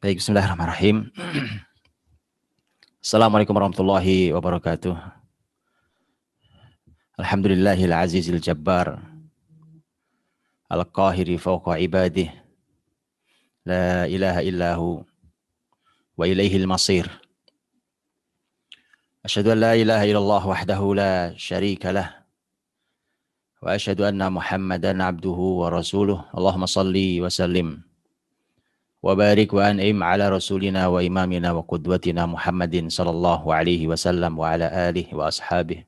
Baik, bismillahirrahmanirrahim. Assalamualaikum warahmatullahi wabarakatuh. Alhamdulillahil azizil jabbar. Al-qahiri fawqa ibadih. La ilaha illahu. Wa ilaihil masir. Asyhadu an la ilaha illallah wahdahu la syarika lah. Wa asyhadu anna Muhammadan abduhu wa rasuluh. Allahumma salli wa sallim وبارك وأنعم على رسولنا وإمامنا وقدوتنا محمد صلى الله عليه وسلم وعلى آله وأصحابه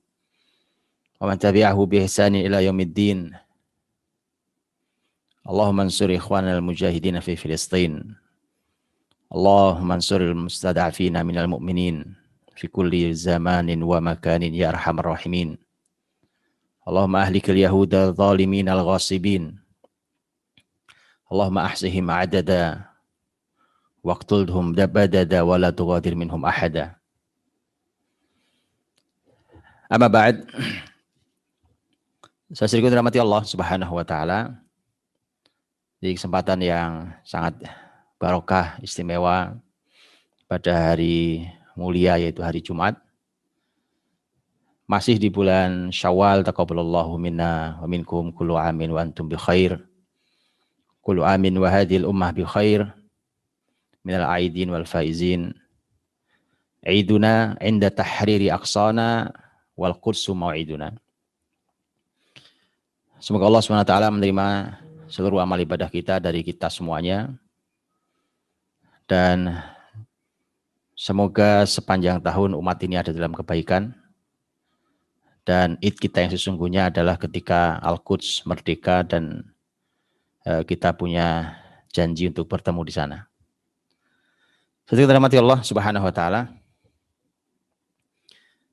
ومن تبعه بإحسان إلى يوم الدين اللهم انصر إخواننا المجاهدين في فلسطين اللهم انصر المستضعفين من المؤمنين في كل زمان ومكان يا أرحم الراحمين اللهم أهلك اليهود الظالمين الغاصبين اللهم أحصهم عددا waqtulhum dabadada wa la tughadir minhum ahada. Amma ba'd. Saya sering dirahmati Allah Subhanahu wa taala. Di kesempatan yang sangat barokah, istimewa pada hari mulia yaitu hari Jumat. Masih di bulan Syawal taqabbalallahu minna wa minkum kullu amin wa antum bi khair. Kullu amin wa hadhil ummah bi khair minal aidin wal faizin. Aiduna inda tahriri aqsana wal mau'iduna. Semoga Allah SWT menerima seluruh amal ibadah kita dari kita semuanya. Dan semoga sepanjang tahun umat ini ada dalam kebaikan. Dan id kita yang sesungguhnya adalah ketika Al-Quds merdeka dan eh, kita punya janji untuk bertemu di sana. Seperti dirahmati Allah Subhanahu wa taala.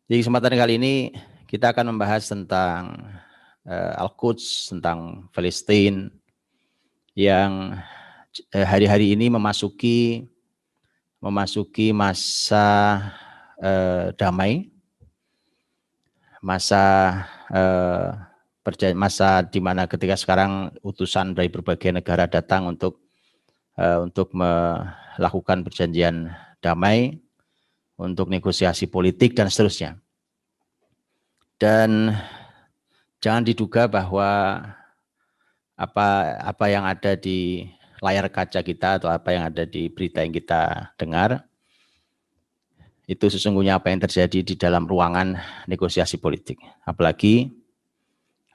Di kesempatan kali ini kita akan membahas tentang uh, Al-Quds, tentang Palestina yang eh, hari-hari ini memasuki memasuki masa uh, damai, masa uh, masa di mana ketika sekarang utusan dari berbagai negara datang untuk uh, untuk me lakukan perjanjian damai untuk negosiasi politik dan seterusnya. Dan jangan diduga bahwa apa apa yang ada di layar kaca kita atau apa yang ada di berita yang kita dengar itu sesungguhnya apa yang terjadi di dalam ruangan negosiasi politik. Apalagi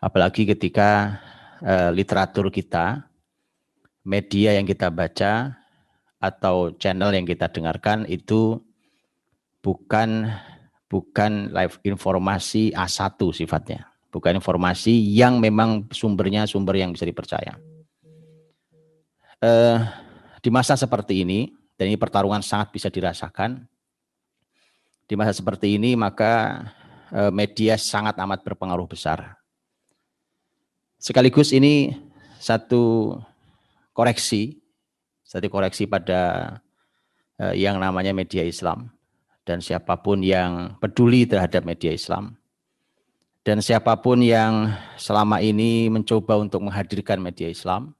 apalagi ketika eh, literatur kita, media yang kita baca atau channel yang kita dengarkan itu bukan bukan live informasi A1 sifatnya, bukan informasi yang memang sumbernya sumber yang bisa dipercaya. Eh, di masa seperti ini, dan ini pertarungan sangat bisa dirasakan, di masa seperti ini maka eh, media sangat amat berpengaruh besar. Sekaligus ini satu koreksi jadi koreksi pada eh, yang namanya media Islam dan siapapun yang peduli terhadap media Islam dan siapapun yang selama ini mencoba untuk menghadirkan media Islam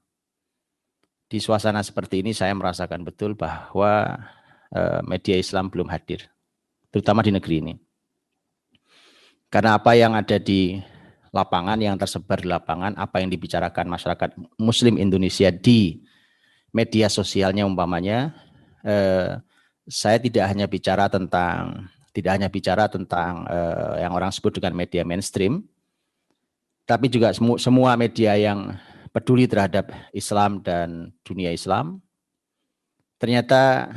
di suasana seperti ini saya merasakan betul bahwa eh, media Islam belum hadir terutama di negeri ini karena apa yang ada di lapangan yang tersebar di lapangan apa yang dibicarakan masyarakat muslim Indonesia di media sosialnya umpamanya eh, saya tidak hanya bicara tentang tidak hanya bicara tentang eh, yang orang sebut dengan media mainstream tapi juga semu semua media yang peduli terhadap Islam dan dunia Islam ternyata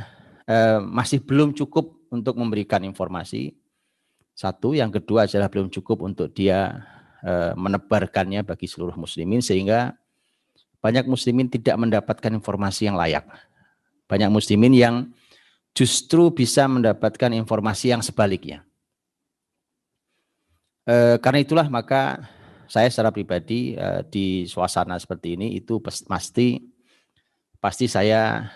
eh, masih belum cukup untuk memberikan informasi satu yang kedua adalah belum cukup untuk dia eh, menebarkannya bagi seluruh muslimin sehingga banyak muslimin tidak mendapatkan informasi yang layak. Banyak muslimin yang justru bisa mendapatkan informasi yang sebaliknya. E, karena itulah maka saya secara pribadi e, di suasana seperti ini itu pasti pasti saya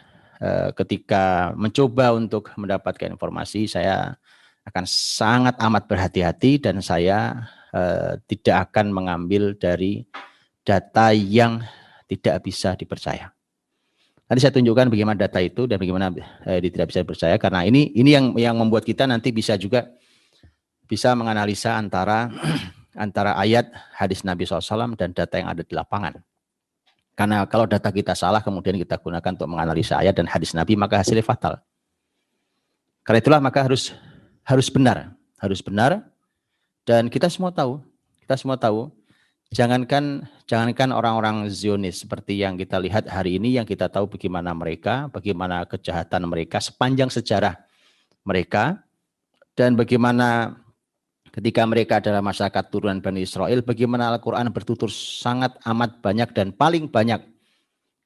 e, ketika mencoba untuk mendapatkan informasi saya akan sangat amat berhati-hati dan saya e, tidak akan mengambil dari data yang tidak bisa dipercaya. Nanti saya tunjukkan bagaimana data itu dan bagaimana eh, tidak bisa dipercaya karena ini ini yang yang membuat kita nanti bisa juga bisa menganalisa antara antara ayat hadis Nabi SAW dan data yang ada di lapangan. Karena kalau data kita salah kemudian kita gunakan untuk menganalisa ayat dan hadis Nabi maka hasilnya fatal. Karena itulah maka harus harus benar, harus benar dan kita semua tahu, kita semua tahu Jangankan jangankan orang-orang Zionis seperti yang kita lihat hari ini yang kita tahu bagaimana mereka, bagaimana kejahatan mereka sepanjang sejarah mereka dan bagaimana ketika mereka adalah masyarakat turunan Bani Israel, bagaimana Al-Quran bertutur sangat amat banyak dan paling banyak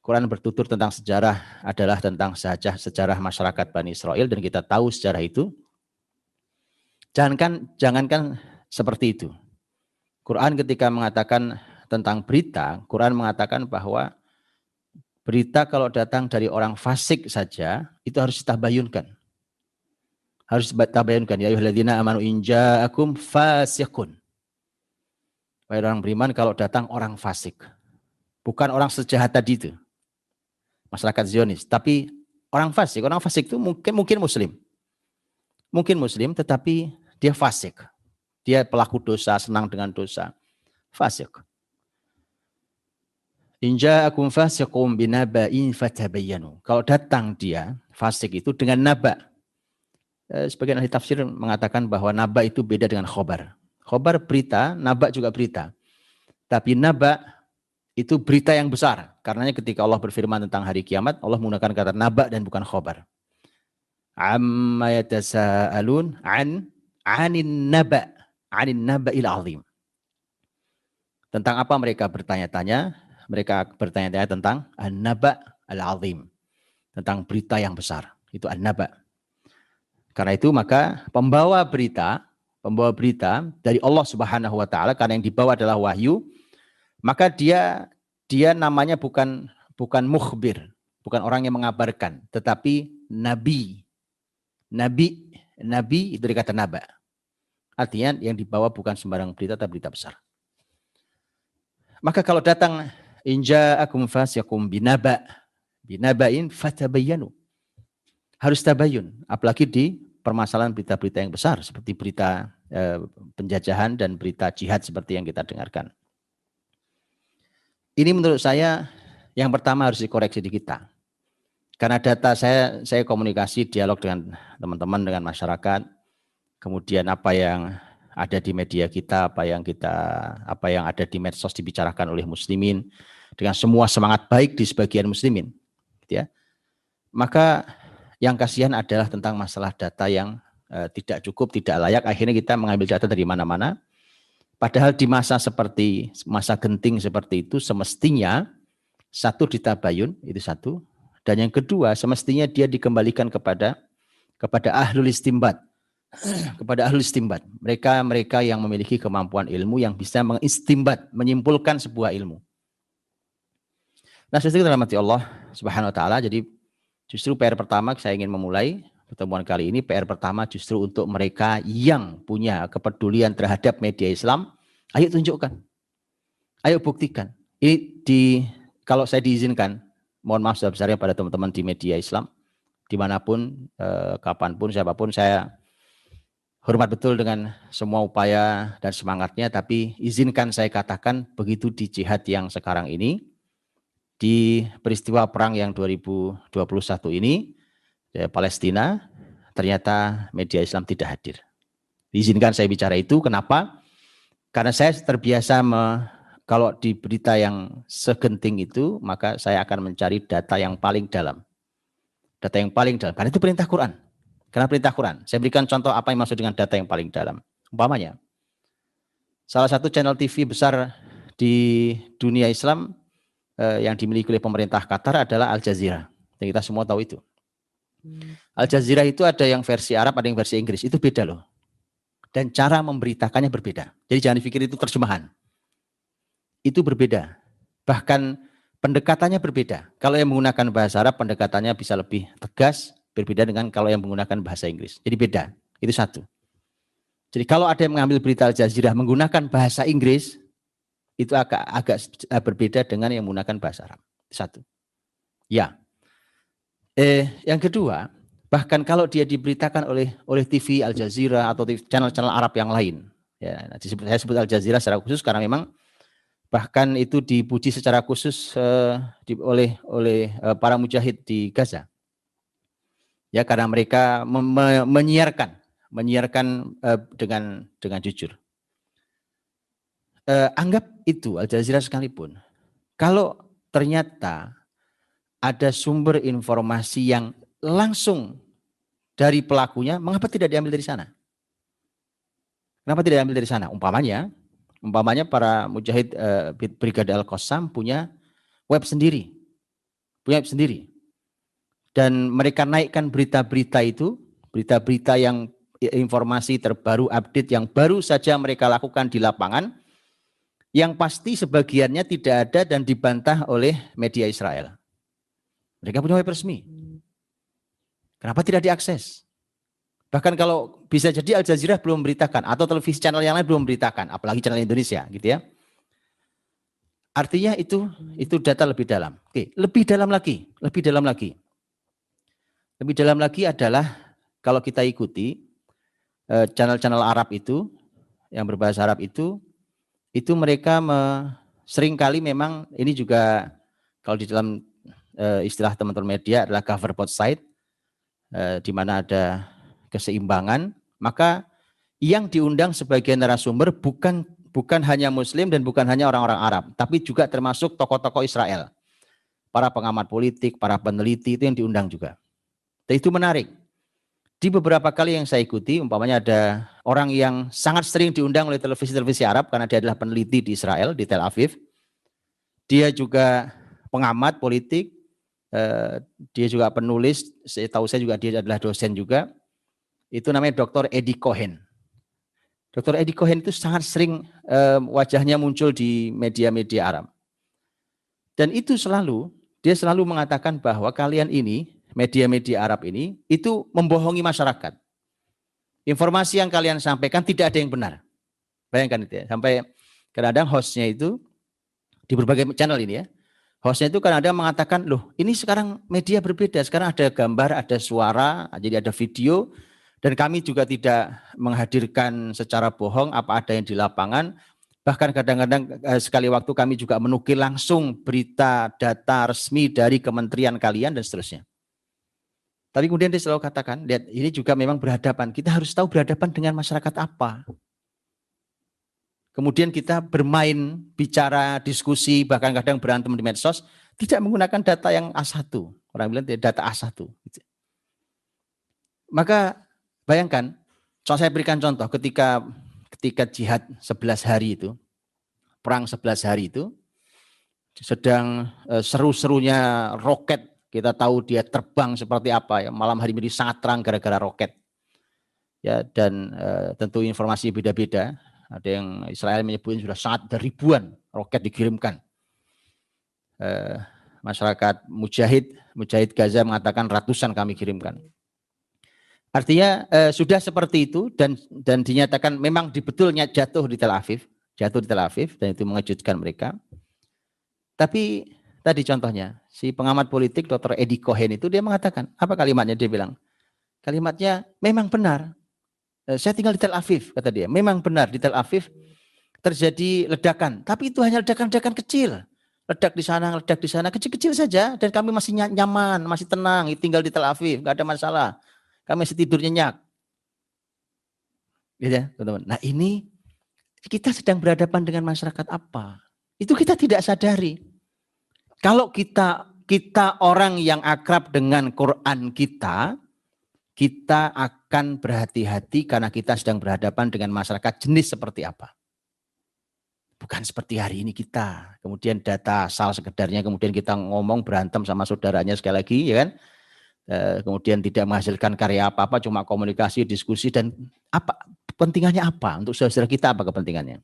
Quran bertutur tentang sejarah adalah tentang sejarah, sejarah masyarakat Bani Israel dan kita tahu sejarah itu. Jangankan jangankan seperti itu. Quran ketika mengatakan tentang berita, Quran mengatakan bahwa berita kalau datang dari orang fasik saja itu harus tabayunkan. Harus tabayunkan ya ayyuhalladzina amanu inja akum fasikun. Baik orang beriman kalau datang orang fasik. Bukan orang sejahat tadi itu. Masyarakat Zionis, tapi orang fasik. Orang fasik itu mungkin mungkin muslim. Mungkin muslim tetapi dia fasik. Dia pelaku dosa, senang dengan dosa. Fasik. Inja akum fasikum binaba'in fatabayyanu. Kalau datang dia, fasik itu dengan naba. Eh, sebagian ahli tafsir mengatakan bahwa naba itu beda dengan khobar. Khobar berita, naba juga berita. Tapi naba itu berita yang besar. Karenanya ketika Allah berfirman tentang hari kiamat, Allah menggunakan kata naba dan bukan khobar. Amma yatasa'alun an anin naba anin naba'il 'azim. Tentang apa mereka bertanya-tanya? Mereka bertanya-tanya tentang an-naba' al-'azim. Tentang berita yang besar. Itu an-naba'. Karena itu maka pembawa berita, pembawa berita dari Allah Subhanahu wa taala karena yang dibawa adalah wahyu, maka dia dia namanya bukan bukan mukhbir, bukan orang yang mengabarkan, tetapi nabi. Nabi, nabi itu dikata naba. Artinya yang dibawa bukan sembarang berita tapi berita besar. Maka kalau datang inja akum fasyakum binaba binabain fatabayyanu. Harus tabayun, apalagi di permasalahan berita-berita yang besar seperti berita eh, penjajahan dan berita jihad seperti yang kita dengarkan. Ini menurut saya yang pertama harus dikoreksi di kita. Karena data saya saya komunikasi dialog dengan teman-teman dengan masyarakat kemudian apa yang ada di media kita, apa yang kita, apa yang ada di medsos dibicarakan oleh muslimin dengan semua semangat baik di sebagian muslimin, gitu ya. Maka yang kasihan adalah tentang masalah data yang eh, tidak cukup, tidak layak. Akhirnya kita mengambil data dari mana-mana. Padahal di masa seperti masa genting seperti itu semestinya satu ditabayun itu satu dan yang kedua semestinya dia dikembalikan kepada kepada ahlul istimbat kepada ahli istimbat. Mereka mereka yang memiliki kemampuan ilmu yang bisa mengistimbat, menyimpulkan sebuah ilmu. Nah, sesuai dengan mati Allah Subhanahu wa taala, jadi justru PR pertama saya ingin memulai pertemuan kali ini PR pertama justru untuk mereka yang punya kepedulian terhadap media Islam, ayo tunjukkan. Ayo buktikan. Ini di kalau saya diizinkan, mohon maaf sebesarnya pada teman-teman di media Islam dimanapun, eh, kapanpun, siapapun saya hormat betul dengan semua upaya dan semangatnya, tapi izinkan saya katakan begitu di jihad yang sekarang ini, di peristiwa perang yang 2021 ini, ya, Palestina, ternyata media Islam tidak hadir. Izinkan saya bicara itu, kenapa? Karena saya terbiasa me, kalau di berita yang segenting itu, maka saya akan mencari data yang paling dalam. Data yang paling dalam, karena itu perintah Quran karena perintah Quran. Saya berikan contoh apa yang maksud dengan data yang paling dalam. Umpamanya, salah satu channel TV besar di dunia Islam eh, yang dimiliki oleh pemerintah Qatar adalah Al Jazeera. Dan kita semua tahu itu. Hmm. Al Jazeera itu ada yang versi Arab, ada yang versi Inggris. Itu beda loh. Dan cara memberitakannya berbeda. Jadi jangan pikir itu terjemahan. Itu berbeda. Bahkan pendekatannya berbeda. Kalau yang menggunakan bahasa Arab, pendekatannya bisa lebih tegas, Berbeda dengan kalau yang menggunakan bahasa Inggris. Jadi beda. Itu satu. Jadi kalau ada yang mengambil berita Al Jazeera menggunakan bahasa Inggris, itu agak agak eh, berbeda dengan yang menggunakan bahasa Arab. Satu. Ya. Eh, yang kedua, bahkan kalau dia diberitakan oleh oleh TV Al Jazeera atau channel-channel Arab yang lain, ya nah, disebut, saya sebut Al Jazeera secara khusus karena memang bahkan itu dipuji secara khusus eh, di, oleh oleh eh, para mujahid di Gaza ya karena mereka me menyiarkan menyiarkan uh, dengan dengan jujur. Uh, anggap itu Al Jazeera sekalipun, kalau ternyata ada sumber informasi yang langsung dari pelakunya, mengapa tidak diambil dari sana? Kenapa tidak diambil dari sana? Umpamanya, umpamanya para mujahid uh, eh, Brigade Al Qassam punya web sendiri, punya web sendiri dan mereka naikkan berita-berita itu, berita-berita yang ya, informasi terbaru, update yang baru saja mereka lakukan di lapangan, yang pasti sebagiannya tidak ada dan dibantah oleh media Israel. Mereka punya web resmi. Kenapa tidak diakses? Bahkan kalau bisa jadi Al Jazeera belum memberitakan atau televisi channel yang lain belum memberitakan, apalagi channel Indonesia gitu ya. Artinya itu itu data lebih dalam. Oke, lebih dalam lagi, lebih dalam lagi. Lebih dalam lagi adalah kalau kita ikuti eh, channel-channel Arab itu yang berbahasa Arab itu itu mereka me, seringkali memang ini juga kalau di dalam eh, istilah teman-teman media adalah cover both side eh, di mana ada keseimbangan maka yang diundang sebagai narasumber bukan bukan hanya muslim dan bukan hanya orang-orang Arab tapi juga termasuk tokoh-tokoh Israel para pengamat politik para peneliti itu yang diundang juga dan itu menarik. Di beberapa kali yang saya ikuti, umpamanya ada orang yang sangat sering diundang oleh televisi-televisi Arab karena dia adalah peneliti di Israel, di Tel Aviv. Dia juga pengamat politik, eh, dia juga penulis, saya tahu saya juga dia adalah dosen juga. Itu namanya Dr. Edi Cohen. Dr. Edi Cohen itu sangat sering eh, wajahnya muncul di media-media Arab. Dan itu selalu, dia selalu mengatakan bahwa kalian ini media-media Arab ini itu membohongi masyarakat. Informasi yang kalian sampaikan tidak ada yang benar. Bayangkan itu ya. Sampai kadang-kadang hostnya itu di berbagai channel ini ya. Hostnya itu kadang-kadang mengatakan, loh ini sekarang media berbeda. Sekarang ada gambar, ada suara, jadi ada video. Dan kami juga tidak menghadirkan secara bohong apa ada yang di lapangan. Bahkan kadang-kadang eh, sekali waktu kami juga menukil langsung berita, data resmi dari kementerian kalian dan seterusnya. Tapi kemudian dia selalu katakan, lihat ini juga memang berhadapan. Kita harus tahu berhadapan dengan masyarakat apa. Kemudian kita bermain, bicara, diskusi, bahkan kadang berantem di medsos, tidak menggunakan data yang A1. Orang bilang data A1. Gitu. Maka bayangkan, contoh saya berikan contoh ketika ketika jihad 11 hari itu, perang 11 hari itu, sedang eh, seru-serunya roket kita tahu dia terbang seperti apa ya. Malam hari menjadi sangat terang gara-gara roket. Ya dan e, tentu informasi beda-beda. Ada yang Israel menyebutnya sudah sangat ribuan roket dikirimkan. E, masyarakat mujahid mujahid Gaza mengatakan ratusan kami kirimkan. Artinya e, sudah seperti itu dan dan dinyatakan memang dibetulnya jatuh di Tel Aviv, jatuh di Tel Aviv dan itu mengejutkan mereka. Tapi Tadi contohnya, si pengamat politik Dr. Edi Cohen itu dia mengatakan, apa kalimatnya dia bilang? Kalimatnya memang benar. Eh, Saya tinggal di Tel Aviv, kata dia. Memang benar di Tel Aviv terjadi ledakan, tapi itu hanya ledakan-ledakan kecil. Ledak di sana, ledak di sana, kecil-kecil saja dan kami masih nyaman, masih tenang tinggal di Tel Aviv, nggak ada masalah. Kami masih tidur nyenyak. Gitu ya, teman-teman. Nah, ini kita sedang berhadapan dengan masyarakat apa? Itu kita tidak sadari. Kalau kita kita orang yang akrab dengan Quran kita, kita akan berhati-hati karena kita sedang berhadapan dengan masyarakat jenis seperti apa. Bukan seperti hari ini kita. Kemudian data asal sekedarnya, kemudian kita ngomong berantem sama saudaranya sekali lagi, ya kan? Eh, kemudian tidak menghasilkan karya apa-apa, cuma komunikasi, diskusi, dan apa kepentingannya apa? Untuk saudara kita apa kepentingannya?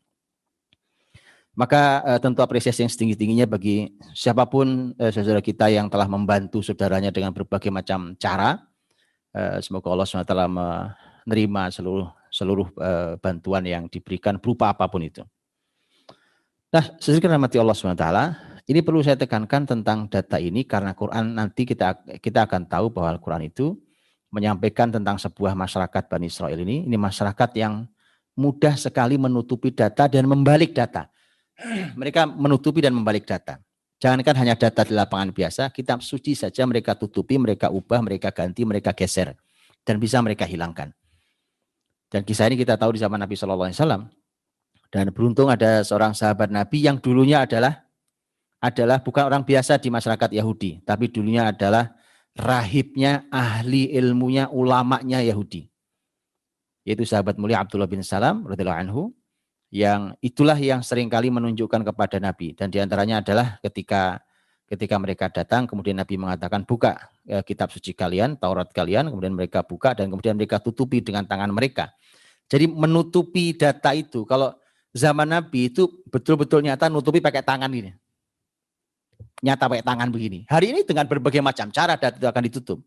Maka uh, tentu apresiasi yang setinggi-tingginya bagi siapapun uh, eh, saudara kita yang telah membantu saudaranya dengan berbagai macam cara. Uh, semoga Allah SWT menerima seluruh seluruh uh, bantuan yang diberikan berupa apapun itu. Nah, sesuai mati Allah SWT, ini perlu saya tekankan tentang data ini karena Quran nanti kita kita akan tahu bahwa quran itu menyampaikan tentang sebuah masyarakat Bani Israel ini. Ini masyarakat yang mudah sekali menutupi data dan membalik data. mereka menutupi dan membalik data. Jangankan hanya data di lapangan biasa, kitab suci saja mereka tutupi, mereka ubah, mereka ganti, mereka geser. Dan bisa mereka hilangkan. Dan kisah ini kita tahu di zaman Nabi Shallallahu Alaihi Wasallam. Dan beruntung ada seorang sahabat Nabi yang dulunya adalah adalah bukan orang biasa di masyarakat Yahudi, tapi dulunya adalah rahibnya, ahli ilmunya, ulamanya Yahudi. Yaitu sahabat mulia Abdullah bin Salam radhiyallahu anhu yang itulah yang seringkali menunjukkan kepada Nabi dan diantaranya adalah ketika ketika mereka datang kemudian Nabi mengatakan buka ya, kitab suci kalian Taurat kalian kemudian mereka buka dan kemudian mereka tutupi dengan tangan mereka jadi menutupi data itu kalau zaman Nabi itu betul-betul nyata nutupi pakai tangan ini nyata pakai tangan begini hari ini dengan berbagai macam cara data itu akan ditutup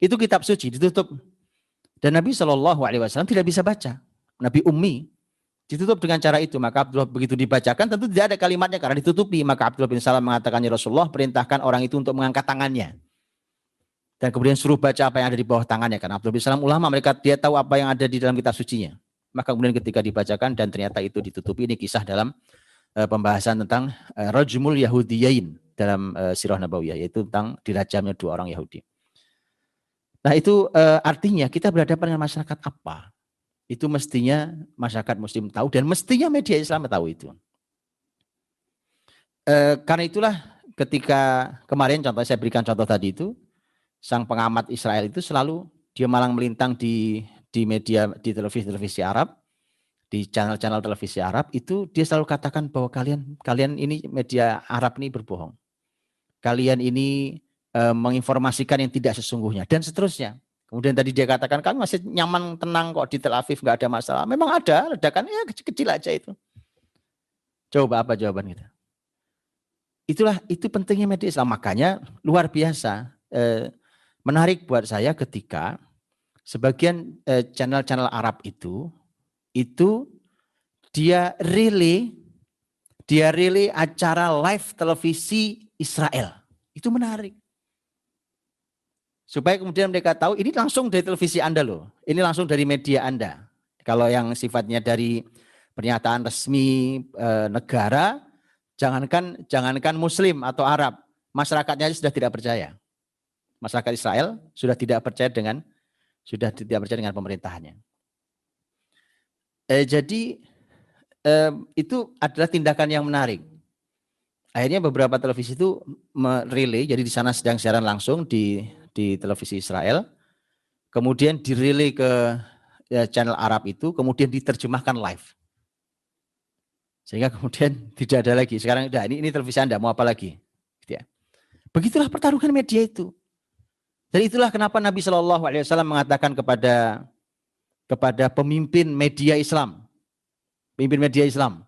itu kitab suci ditutup dan Nabi Shallallahu Alaihi Wasallam tidak bisa baca Nabi Ummi ditutup dengan cara itu maka Abdullah begitu dibacakan tentu tidak ada kalimatnya karena ditutupi maka Abdullah bin Salam mengatakan ya Rasulullah perintahkan orang itu untuk mengangkat tangannya dan kemudian suruh baca apa yang ada di bawah tangannya karena Abdullah bin Salam ulama mereka dia tahu apa yang ada di dalam kitab sucinya maka kemudian ketika dibacakan dan ternyata itu ditutupi ini kisah dalam uh, pembahasan tentang uh, rajmul yahudiyain dalam uh, sirah nabawiyah yaitu tentang dirajamnya dua orang Yahudi nah itu uh, artinya kita berhadapan dengan masyarakat apa itu mestinya masyarakat muslim tahu dan mestinya media Islam tahu itu. E, karena itulah ketika kemarin contoh saya berikan contoh tadi itu, sang pengamat Israel itu selalu dia malang melintang di di media di televisi televisi Arab di channel-channel televisi Arab itu dia selalu katakan bahwa kalian kalian ini media Arab ini berbohong. Kalian ini e, menginformasikan yang tidak sesungguhnya dan seterusnya. Kemudian tadi dia katakan kami masih nyaman, tenang kok di Tel Aviv nggak ada masalah. Memang ada ledakan ya kecil-kecil aja itu. Coba apa jawaban kita? Itulah itu pentingnya media Islam. Makanya luar biasa eh, menarik buat saya ketika sebagian channel eh, channel-channel Arab itu itu dia really dia really acara live televisi Israel. Itu menarik. Supaya kemudian mereka tahu ini langsung dari televisi Anda loh. Ini langsung dari media Anda. Kalau yang sifatnya dari pernyataan resmi e, negara, jangankan jangankan muslim atau Arab, masyarakatnya sudah tidak percaya. Masyarakat Israel sudah tidak percaya dengan sudah tidak percaya dengan pemerintahannya. Eh, jadi e, itu adalah tindakan yang menarik. Akhirnya beberapa televisi itu merilis, jadi di sana sedang siaran langsung di di televisi Israel, kemudian dirilai ke ya, channel Arab itu, kemudian diterjemahkan live. Sehingga kemudian tidak ada lagi. Sekarang udah ini, ini televisi Anda, mau apa lagi? Gitu ya. Begitulah pertarungan media itu. Dan itulah kenapa Nabi Shallallahu Alaihi Wasallam mengatakan kepada kepada pemimpin media Islam, pemimpin media Islam,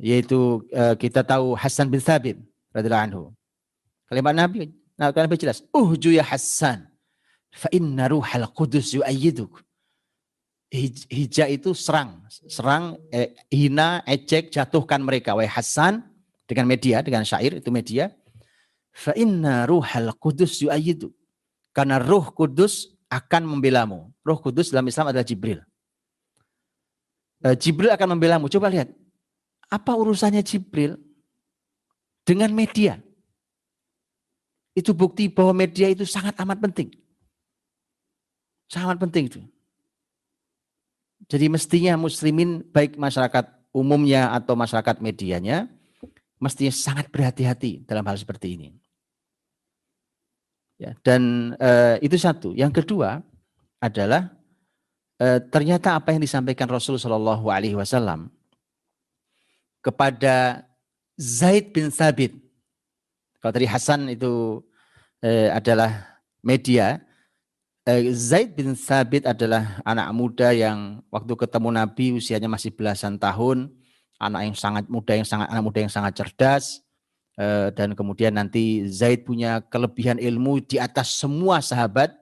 yaitu eh, kita tahu Hasan bin Thabit radhiyallahu anhu. Kalimat Nabi, Nah, kalian lebih jelas. Uhju ya Hasan. Fa inna ruhal kudus yu'ayyiduk. Hija itu serang. Serang, eh, hina, ejek, jatuhkan mereka. Wai Hasan, dengan media, dengan syair, itu media. Fa inna ruhal kudus yu'ayyiduk. Karena ruh kudus akan membelamu. Ruh kudus dalam Islam adalah Jibril. Eh, Jibril akan membelamu. Coba lihat. Apa urusannya Jibril dengan media? Itu bukti bahwa media itu sangat amat penting. Sangat penting itu. Jadi mestinya muslimin baik masyarakat umumnya atau masyarakat medianya mestinya sangat berhati-hati dalam hal seperti ini. Ya, dan e, itu satu. Yang kedua adalah e, ternyata apa yang disampaikan Rasul Shallallahu Alaihi Wasallam kepada Zaid bin Sabit kalau tadi Hasan itu eh, adalah media, eh, Zaid bin Sabit adalah anak muda yang waktu ketemu Nabi usianya masih belasan tahun, anak yang sangat muda yang sangat anak muda yang sangat cerdas eh, dan kemudian nanti Zaid punya kelebihan ilmu di atas semua sahabat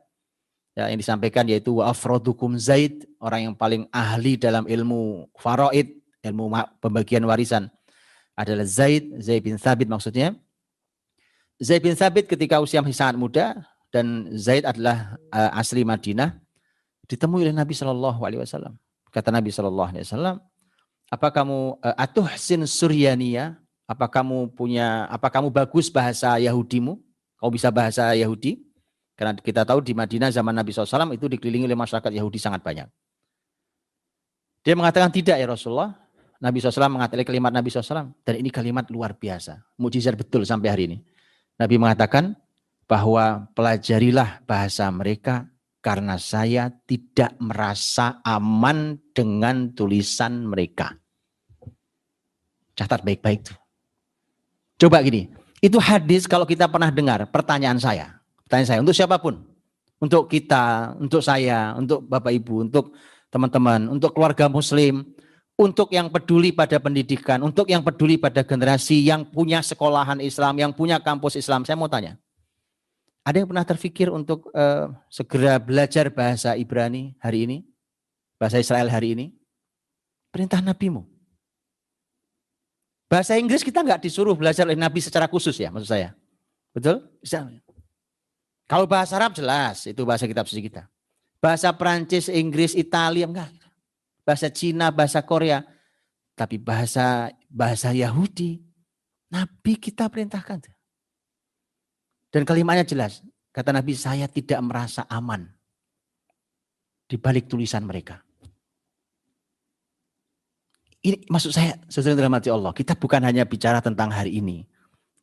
ya, yang disampaikan yaitu wa'afrodukum Zaid, orang yang paling ahli dalam ilmu faraid, ilmu pembagian warisan adalah Zaid, Zaid bin Thabit maksudnya. Zaid bin Sabit ketika usia masih sangat muda dan Zaid adalah uh, asli Madinah ditemui oleh Nabi Shallallahu Alaihi Wasallam. Kata Nabi Shallallahu Alaihi Wasallam, apa kamu uh, eh, atuh sin Suryania? Apa kamu punya? Apa kamu bagus bahasa Yahudimu? Kau bisa bahasa Yahudi? Karena kita tahu di Madinah zaman Nabi SAW itu dikelilingi oleh masyarakat Yahudi sangat banyak. Dia mengatakan tidak ya Rasulullah. Nabi SAW mengatakan kalimat Nabi SAW. Dan ini kalimat luar biasa. Mujizat betul sampai hari ini. Nabi mengatakan bahwa pelajarilah bahasa mereka karena saya tidak merasa aman dengan tulisan mereka. Catat baik-baik itu. Coba gini, itu hadis kalau kita pernah dengar pertanyaan saya. Pertanyaan saya untuk siapapun. Untuk kita, untuk saya, untuk Bapak Ibu, untuk teman-teman, untuk keluarga muslim, untuk yang peduli pada pendidikan, untuk yang peduli pada generasi yang punya sekolahan Islam, yang punya kampus Islam. Saya mau tanya, ada yang pernah terfikir untuk uh, segera belajar bahasa Ibrani hari ini, bahasa Israel hari ini? Perintah NabiMu. Bahasa Inggris kita nggak disuruh belajar oleh Nabi secara khusus ya, maksud saya. Betul? Misalnya. Kalau bahasa Arab jelas, itu bahasa kitab suci kita. Bahasa Prancis, Inggris, Italia, enggak bahasa Cina, bahasa Korea, tapi bahasa bahasa Yahudi Nabi kita perintahkan. Dan kalimatnya jelas, kata Nabi saya tidak merasa aman di balik tulisan mereka. Ini maksud saya, sesuai dalam hati Allah, kita bukan hanya bicara tentang hari ini.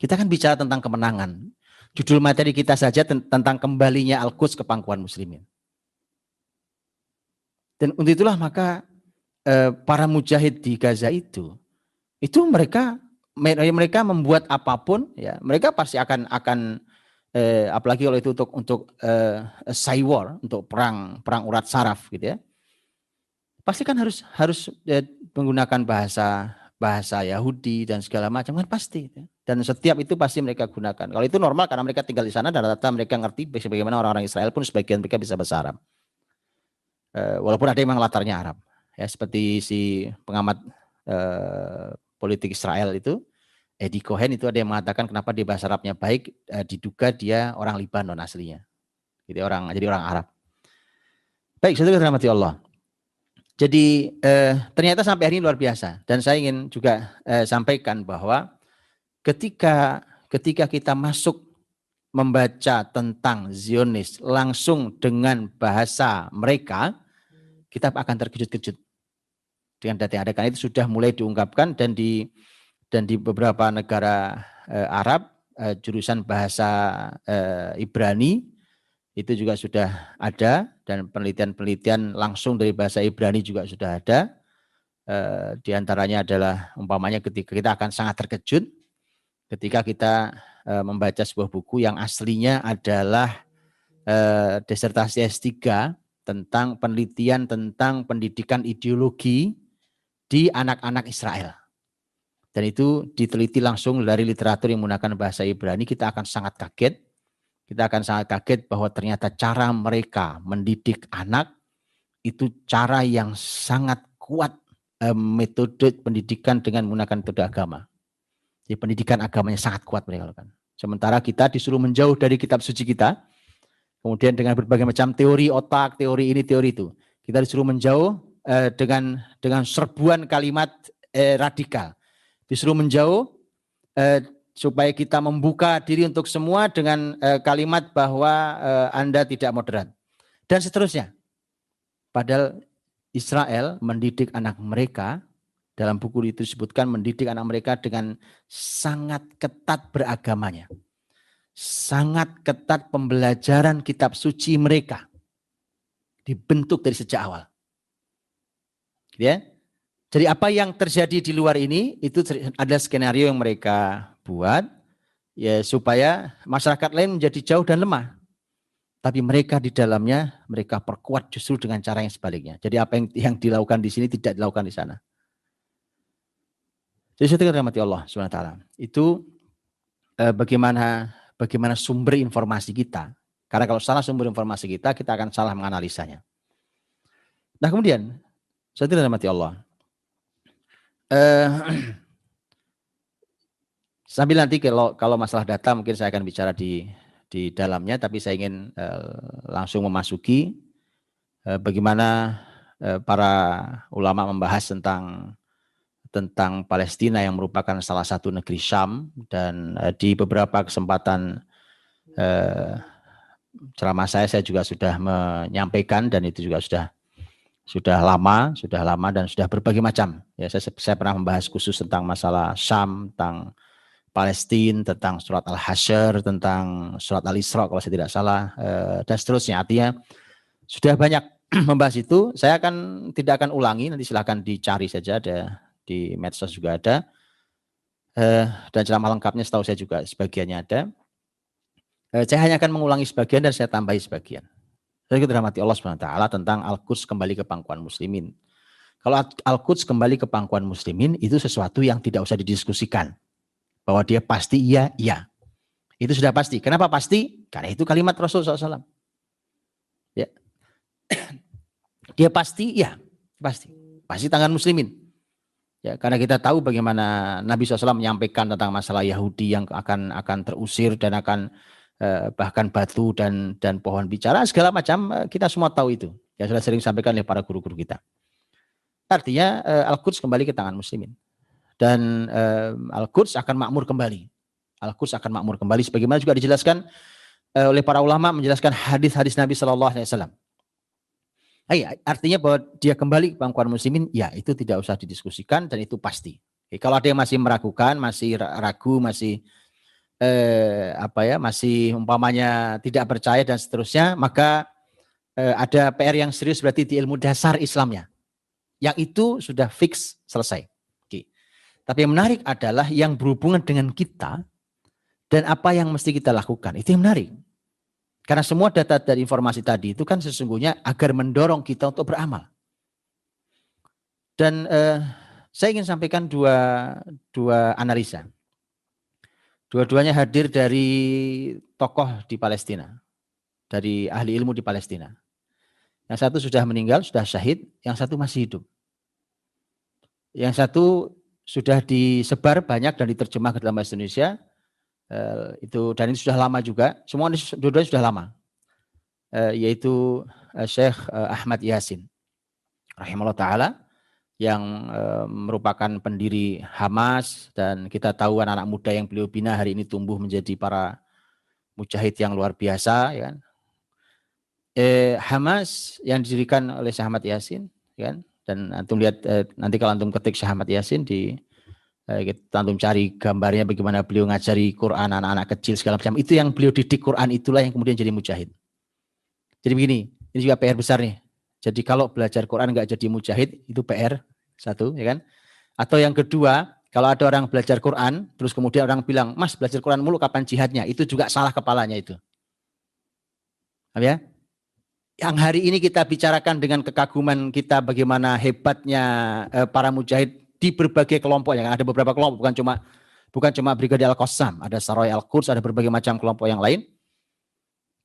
Kita kan bicara tentang kemenangan. Judul materi kita saja tentang kembalinya Al-Quds ke pangkuan muslimin. Dan untuk itulah maka Eh, para mujahid di Gaza itu, itu mereka mereka membuat apapun ya mereka pasti akan akan eh, apalagi kalau itu untuk untuk eh, cyber untuk perang perang urat saraf gitu ya pasti kan harus harus eh, menggunakan bahasa bahasa Yahudi dan segala macam kan pasti dan setiap itu pasti mereka gunakan kalau itu normal karena mereka tinggal di sana dan rata-rata mereka ngerti bagaimana orang-orang Israel pun sebagian mereka bisa bahasa Arab eh, walaupun ada yang latarnya Arab ya seperti si pengamat eh, politik Israel itu Edi Cohen itu ada yang mengatakan kenapa dia bahasa Arabnya baik eh, diduga dia orang Libanon aslinya jadi orang jadi orang Arab baik saudara kasih Allah jadi eh, ternyata sampai hari ini luar biasa dan saya ingin juga eh, sampaikan bahwa ketika ketika kita masuk membaca tentang Zionis langsung dengan bahasa mereka kita akan terkejut-kejut dengan data yang ada karena itu sudah mulai diungkapkan dan di dan di beberapa negara eh, Arab eh, jurusan bahasa eh, Ibrani itu juga sudah ada dan penelitian-penelitian langsung dari bahasa Ibrani juga sudah ada. Eh, di adalah umpamanya ketika kita akan sangat terkejut ketika kita eh, membaca sebuah buku yang aslinya adalah eh, desertasi S3 tentang penelitian tentang pendidikan ideologi di anak-anak Israel. Dan itu diteliti langsung dari literatur yang menggunakan bahasa Ibrani, kita akan sangat kaget. Kita akan sangat kaget bahwa ternyata cara mereka mendidik anak itu cara yang sangat kuat eh, metode pendidikan dengan menggunakan metode agama. Jadi pendidikan agamanya sangat kuat mereka lakukan. Sementara kita disuruh menjauh dari kitab suci kita, kemudian dengan berbagai macam teori otak, teori ini, teori itu. Kita disuruh menjauh, eh, dengan dengan serbuan kalimat eh, radikal. Disuruh menjauh eh, supaya kita membuka diri untuk semua dengan eh, kalimat bahwa eh, Anda tidak moderat dan seterusnya. Padahal Israel mendidik anak mereka dalam buku itu disebutkan mendidik anak mereka dengan sangat ketat beragamanya. Sangat ketat pembelajaran kitab suci mereka. Dibentuk dari sejak awal. Ya. Jadi apa yang terjadi di luar ini itu ada skenario yang mereka buat ya supaya masyarakat lain menjadi jauh dan lemah. Tapi mereka di dalamnya mereka perkuat justru dengan cara yang sebaliknya. Jadi apa yang yang dilakukan di sini tidak dilakukan di sana. Jadi saya rahmati Allah swt. Itu eh, bagaimana bagaimana sumber informasi kita. Karena kalau salah sumber informasi kita, kita akan salah menganalisanya. Nah kemudian saya tidak mati Allah. Eh, sambil nanti kalau kalau masalah data mungkin saya akan bicara di di dalamnya, tapi saya ingin eh, langsung memasuki eh, bagaimana para ulama membahas tentang tentang Palestina yang merupakan salah satu negeri Syam dan di beberapa kesempatan ceramah saya saya juga sudah menyampaikan dan itu juga sudah sudah lama, sudah lama dan sudah berbagai macam. Ya, saya, saya pernah membahas khusus tentang masalah Syam, tentang Palestina, tentang surat Al-Hasyr, tentang surat Al-Isra kalau saya tidak salah eh, dan seterusnya. Artinya sudah banyak membahas itu. Saya akan tidak akan ulangi nanti silahkan dicari saja ada di medsos juga ada eh, dan ceramah lengkapnya setahu saya juga sebagiannya ada. Eh, saya hanya akan mengulangi sebagian dan saya tambahi sebagian. Saya dirahmati Allah SWT tentang Al-Quds kembali ke pangkuan muslimin. Kalau Al-Quds kembali ke pangkuan muslimin itu sesuatu yang tidak usah didiskusikan. Bahwa dia pasti iya, iya. Itu sudah pasti. Kenapa pasti? Karena itu kalimat Rasul SAW. Ya. Dia pasti, iya, pasti. Pasti tangan muslimin. Ya, karena kita tahu bagaimana Nabi SAW menyampaikan tentang masalah Yahudi yang akan akan terusir dan akan Eh, bahkan batu dan dan pohon bicara segala macam eh, kita semua tahu itu yang sudah sering sampaikan oleh para guru-guru kita. Artinya eh, Al-Quds kembali ke tangan muslimin dan Al-Quds akan makmur kembali. Al-Quds akan makmur kembali sebagaimana juga dijelaskan oleh para ulama menjelaskan hadis-hadis Nabi Shallallahu alaihi wasallam. artinya bahwa dia kembali ke pangkuan muslimin, ya itu tidak usah didiskusikan dan itu pasti. kalau ada yang masih meragukan, masih ragu, masih eh, apa ya masih umpamanya tidak percaya dan seterusnya maka eh, ada PR yang serius berarti di ilmu dasar Islamnya yang itu sudah fix selesai Oke. tapi yang menarik adalah yang berhubungan dengan kita dan apa yang mesti kita lakukan itu yang menarik karena semua data dan informasi tadi itu kan sesungguhnya agar mendorong kita untuk beramal dan eh, saya ingin sampaikan dua dua analisa Dua-duanya hadir dari tokoh di Palestina, dari ahli ilmu di Palestina. Yang satu sudah meninggal, sudah syahid, yang satu masih hidup. Yang satu sudah disebar banyak dan diterjemah ke dalam bahasa Indonesia. Eh, itu dan ini sudah lama juga. Semua ini dua sudah lama. Eh, yaitu eh, Syekh Ahmad Yasin. Rahimahullah Ta'ala yang e, merupakan pendiri Hamas dan kita tahu anak-anak muda yang beliau bina hari ini tumbuh menjadi para mujahid yang luar biasa ya kan. E, Hamas yang didirikan oleh Syahmat Yassin, Yasin ya kan dan antum lihat e, nanti kalau antum ketik Syahmat Yasin di e, antum cari gambarnya bagaimana beliau ngajari Quran anak-anak kecil segala macam itu yang beliau didik Quran itulah yang kemudian jadi mujahid. Jadi begini, ini juga PR besar nih jadi kalau belajar Quran nggak jadi mujahid itu PR satu, ya kan? Atau yang kedua, kalau ada orang belajar Quran terus kemudian orang bilang, "Mas, belajar Quran mulu kapan jihadnya?" Itu juga salah kepalanya itu. ya? Yang hari ini kita bicarakan dengan kekaguman kita bagaimana hebatnya eh, para mujahid di berbagai kelompok ya kan? Ada beberapa kelompok bukan cuma bukan cuma Brigade Al-Qassam, ada Saroy Al-Quds, ada berbagai macam kelompok yang lain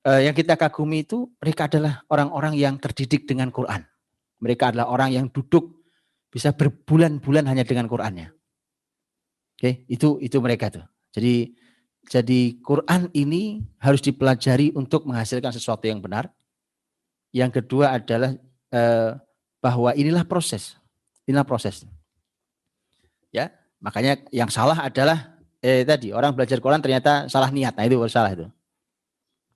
eh, yang kita kagumi itu mereka adalah orang-orang yang terdidik dengan Quran. Mereka adalah orang yang duduk bisa berbulan-bulan hanya dengan Qurannya. Oke, itu itu mereka tuh. Jadi jadi Quran ini harus dipelajari untuk menghasilkan sesuatu yang benar. Yang kedua adalah eh, bahwa inilah proses, inilah proses. Ya, makanya yang salah adalah eh, tadi orang belajar Quran ternyata salah niat. Nah itu salah itu.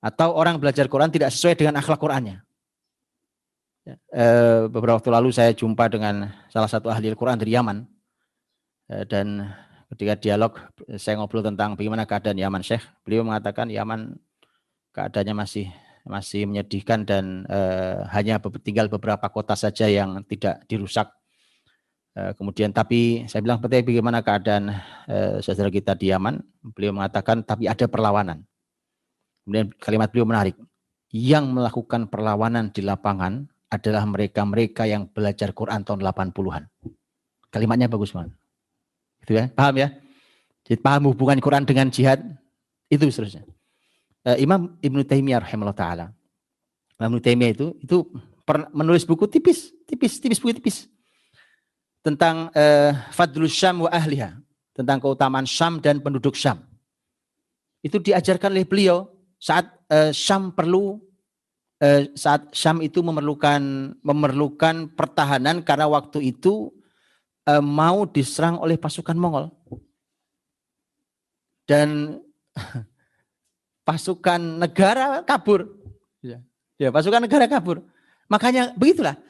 Atau orang belajar Quran tidak sesuai dengan akhlak Qurannya. Ya, eh, beberapa waktu lalu saya jumpa dengan salah satu ahli Quran dari Yaman. Eh, dan ketika dialog saya ngobrol tentang bagaimana keadaan Yaman Syekh. Beliau mengatakan Yaman keadaannya masih masih menyedihkan dan eh, hanya tinggal beberapa kota saja yang tidak dirusak. kemudian tapi saya bilang seperti bagaimana keadaan saudara kita di Yaman, beliau mengatakan tapi ada perlawanan. Kemudian kalimat beliau menarik. Yang melakukan perlawanan di lapangan adalah mereka-mereka yang belajar Quran tahun 80-an. Kalimatnya bagus banget. Gitu ya, paham ya? Jadi paham hubungan Quran dengan jihad itu seterusnya. Uh, Imam Ibn Taimiyah rahimahullah taala. Imam Ibn Taimiyah itu itu menulis buku tipis, tipis, tipis buku tipis tentang uh, Fadlus Syam wa ahliha, tentang keutamaan Syam dan penduduk Syam. Itu diajarkan oleh beliau saat uh, Syam perlu uh, saat Syam itu memerlukan memerlukan pertahanan karena waktu itu uh, mau diserang oleh pasukan Mongol. Dan pasukan negara kabur. Ya, ya pasukan negara kabur. Makanya begitulah.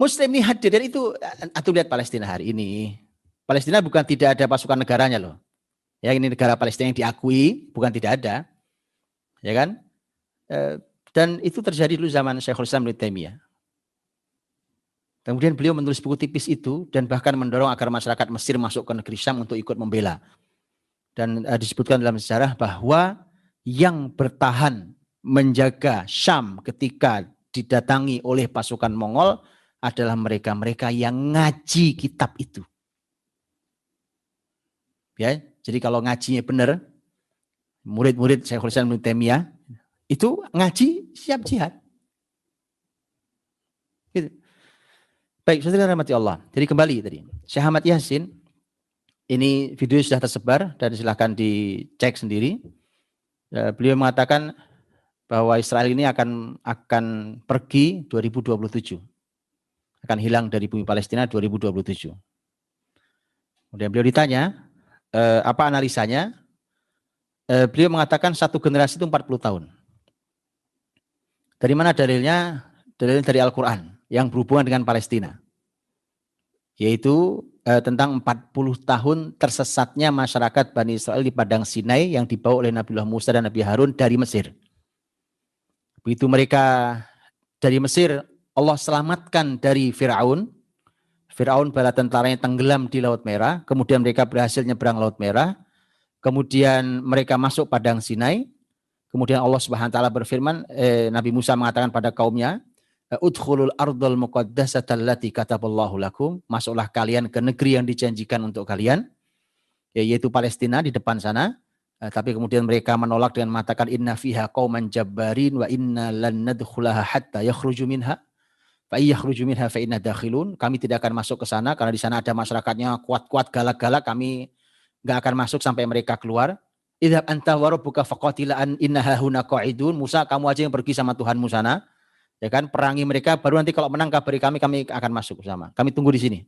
Muslim ini hadir dan itu atau lihat Palestina hari ini. Palestina bukan tidak ada pasukan negaranya loh. Ya ini negara Palestina yang diakui bukan tidak ada. Ya kan? Eh, dan itu terjadi dulu zaman Syekhul Islam Ibnu Taimiyah. Kemudian beliau menulis buku tipis itu dan bahkan mendorong agar masyarakat Mesir masuk ke negeri Syam untuk ikut membela. Dan eh, disebutkan dalam sejarah bahwa yang bertahan menjaga Syam ketika didatangi oleh pasukan Mongol adalah mereka-mereka yang ngaji kitab itu. Ya, jadi kalau ngajinya benar, murid-murid saya Islam Ibn Temia itu ngaji siap jihad. Gitu. Baik, saudara rahmati Allah. Jadi kembali tadi. Syekh Ahmad Yasin ini video sudah tersebar dan silahkan dicek sendiri. Ya, beliau mengatakan bahwa Israel ini akan akan pergi 2027. Akan hilang dari bumi Palestina 2027. Kemudian beliau ditanya, eh, apa analisanya? Eh, beliau mengatakan satu generasi itu 40 tahun. Dari mana dalilnya? Dalilnya dari Al-Quran yang berhubungan dengan Palestina. Yaitu eh, tentang 40 tahun tersesatnya masyarakat Bani Israel di Padang Sinai yang dibawa oleh Nabiullah Musa dan Nabi Harun dari Mesir. Begitu mereka dari Mesir, Allah selamatkan dari Fir'aun. Fir'aun bala tentaranya tenggelam di Laut Merah. Kemudian mereka berhasil nyebrang Laut Merah Kemudian mereka masuk padang Sinai. Kemudian Allah Subhanahu wa taala berfirman, eh, Nabi Musa mengatakan pada kaumnya, eh, "Udkhulul ardal muqaddasata allati kataballahu lakum." Masuklah kalian ke negeri yang dijanjikan untuk kalian, eh, yaitu Palestina di depan sana. Eh, tapi kemudian mereka menolak dengan mengatakan inna fiha qauman jabbarin wa inna lan nadkhulaha hatta yakhruju minha. fa Kami tidak akan masuk ke sana karena di sana ada masyarakatnya kuat-kuat galak-galak kami nggak akan masuk sampai mereka keluar. Idhab anta warabbuka faqatila an inna hahuna qaidun. Musa kamu aja yang pergi sama Tuhanmu sana. Ya kan perangi mereka baru nanti kalau menang kabari kami kami akan masuk bersama. Kami tunggu di sini.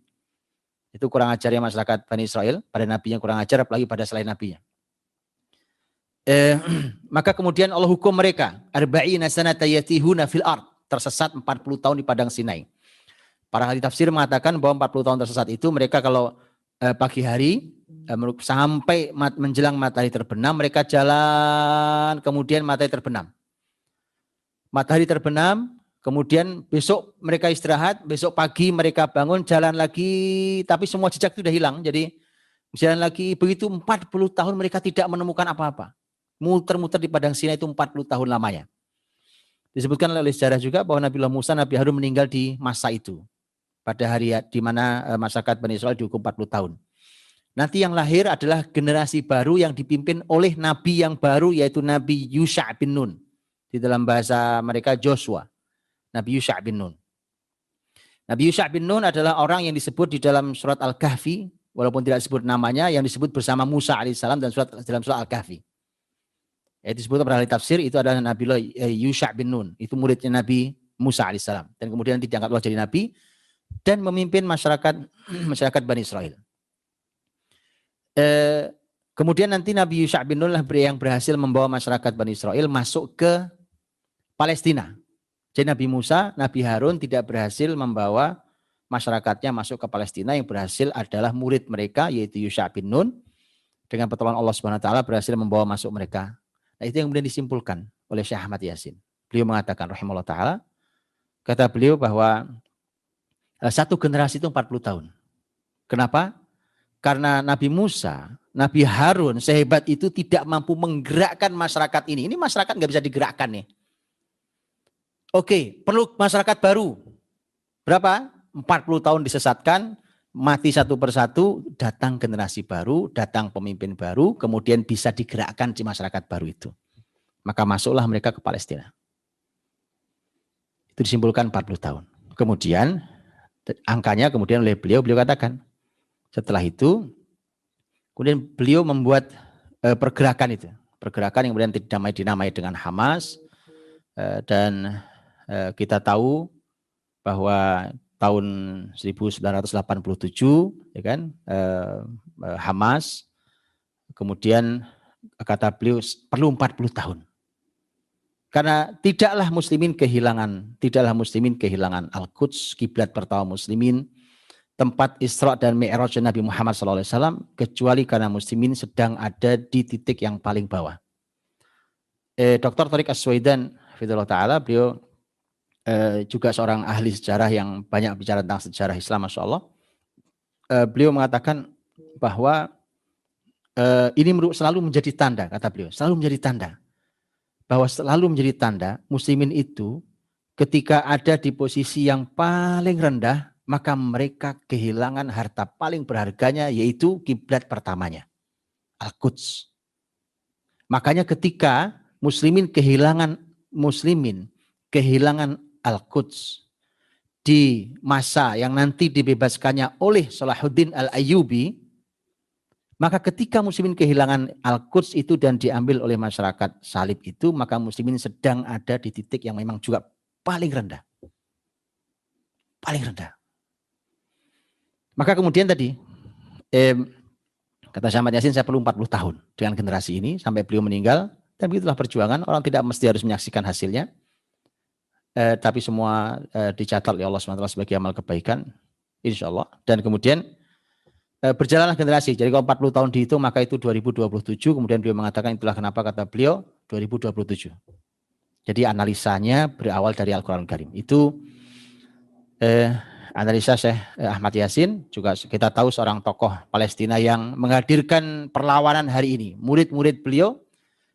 Itu kurang ajar ya masyarakat Bani Israel pada nabinya kurang ajar apalagi pada selain nabinya. Eh, maka kemudian Allah hukum mereka arba'ina sanata yatihuna fil ard tersesat 40 tahun di padang Sinai. Para ahli tafsir mengatakan bahwa 40 tahun tersesat itu mereka kalau eh, pagi hari eh, sampai mat, menjelang matahari terbenam mereka jalan kemudian matahari terbenam matahari terbenam kemudian besok mereka istirahat besok pagi mereka bangun jalan lagi tapi semua jejak itu sudah hilang jadi jalan lagi begitu 40 tahun mereka tidak menemukan apa-apa muter-muter di padang sini itu 40 tahun lamanya disebutkan oleh sejarah juga bahwa Nabi Musa Nabi Harun meninggal di masa itu pada hari ya, di mana eh, masyarakat Bani Israel dihukum 40 tahun. Nanti yang lahir adalah generasi baru yang dipimpin oleh nabi yang baru yaitu Nabi Yusha bin Nun. Di dalam bahasa mereka Joshua. Nabi Yusha bin Nun. Nabi Yusha bin Nun adalah orang yang disebut di dalam surat Al-Kahfi walaupun tidak disebut namanya yang disebut bersama Musa alaihissalam dan surat dalam surat Al-Kahfi. Yaitu disebut pada tafsir itu adalah Nabi eh, Yusha bin Nun. Itu muridnya Nabi Musa alaihissalam dan kemudian diangkat Allah jadi nabi dan memimpin masyarakat masyarakat Bani Israel. Eh, kemudian nanti Nabi Yusha bin Nun lah yang berhasil membawa masyarakat Bani Israel masuk ke Palestina. Jadi Nabi Musa, Nabi Harun tidak berhasil membawa masyarakatnya masuk ke Palestina. Yang berhasil adalah murid mereka yaitu Yusha bin Nun dengan pertolongan Allah Subhanahu wa taala berhasil membawa masuk mereka. Nah, itu yang kemudian disimpulkan oleh Syekh Ahmad Yasin. Beliau mengatakan rahimahullah taala kata beliau bahwa Eh, satu generasi itu 40 tahun. Kenapa? Karena Nabi Musa, Nabi Harun sehebat itu tidak mampu menggerakkan masyarakat ini. Ini masyarakat nggak bisa digerakkan nih. Oke, perlu masyarakat baru. Berapa? 40 tahun disesatkan, mati satu persatu, datang generasi baru, datang pemimpin baru, kemudian bisa digerakkan di masyarakat baru itu. Maka masuklah mereka ke Palestina. Itu disimpulkan 40 tahun. Kemudian angkanya kemudian oleh beliau beliau katakan setelah itu kemudian beliau membuat uh, pergerakan itu pergerakan yang kemudian dinamai dinamai dengan Hamas uh, dan uh, kita tahu bahwa tahun 1987 ya kan uh, uh, Hamas kemudian kata beliau perlu 40 tahun karena tidaklah muslimin kehilangan, tidaklah muslimin kehilangan Al-Quds, kiblat pertama muslimin, tempat Isra dan Mi'raj Nabi Muhammad SAW, kecuali karena muslimin sedang ada di titik yang paling bawah. Eh, Dr. Tariq Aswaidan, Fidullah Ta'ala, beliau eh, juga seorang ahli sejarah yang banyak bicara tentang sejarah Islam, Masya Allah. Eh, beliau mengatakan bahwa eh, ini selalu menjadi tanda, kata beliau, selalu menjadi tanda bahwa selalu menjadi tanda muslimin itu ketika ada di posisi yang paling rendah maka mereka kehilangan harta paling berharganya yaitu kiblat pertamanya Al-Quds. Makanya ketika muslimin kehilangan muslimin kehilangan Al-Quds di masa yang nanti dibebaskannya oleh Salahuddin Al-Ayyubi maka ketika muslimin kehilangan Al-Quds itu dan diambil oleh masyarakat salib itu, maka muslimin sedang ada di titik yang memang juga paling rendah. Paling rendah. Maka kemudian tadi, eh, kata Syahmat Yasin, saya perlu 40 tahun dengan generasi ini sampai beliau meninggal. Dan begitulah perjuangan, orang tidak mesti harus menyaksikan hasilnya. Eh, tapi semua eh, dicatat oleh Allah SWT sebagai amal kebaikan. Insya Allah. Dan kemudian Eh, berjalanlah generasi. Jadi kalau 40 tahun dihitung maka itu 2027. Kemudian beliau mengatakan itulah kenapa kata beliau 2027. Jadi analisanya berawal dari Al-Quran Karim. Itu eh, analisa Syekh eh, Ahmad Yasin juga kita tahu seorang tokoh Palestina yang menghadirkan perlawanan hari ini. Murid-murid beliau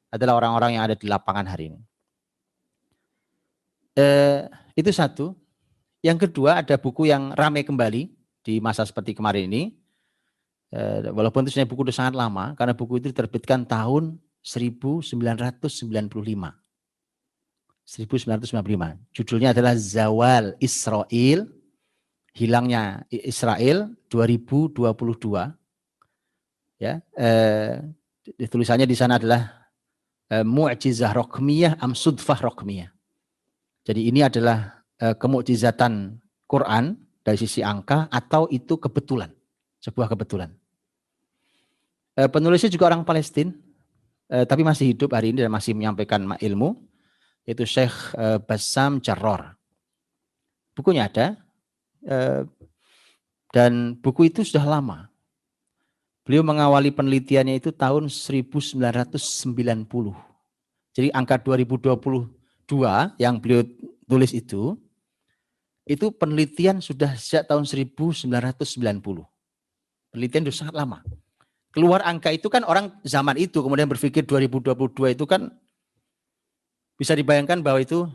adalah orang-orang yang ada di lapangan hari ini. Eh, itu satu. Yang kedua ada buku yang ramai kembali di masa seperti kemarin ini Eh, walaupun itu sebenarnya buku itu sangat lama karena buku itu diterbitkan tahun 1995. 1995. Judulnya adalah Zawal Israel, hilangnya Israel 2022. Ya, eh, tulisannya di sana adalah eh, Mu'jizah Rokmiyah Sudfah Rokmiyah. Jadi ini adalah eh, kemukjizatan Quran dari sisi angka atau itu kebetulan, sebuah kebetulan. Eh, penulisnya juga orang Palestina, eh, tapi masih hidup hari ini dan masih menyampaikan ilmu, yaitu Sheikh uh, eh, Basam Jarror. Bukunya ada, dan buku itu sudah lama. Beliau mengawali penelitiannya itu tahun 1990. Jadi angka 2022 yang beliau tulis itu, itu penelitian sudah sejak tahun 1990. Penelitian sudah sangat lama keluar angka itu kan orang zaman itu kemudian berpikir 2022 itu kan bisa dibayangkan bahwa itu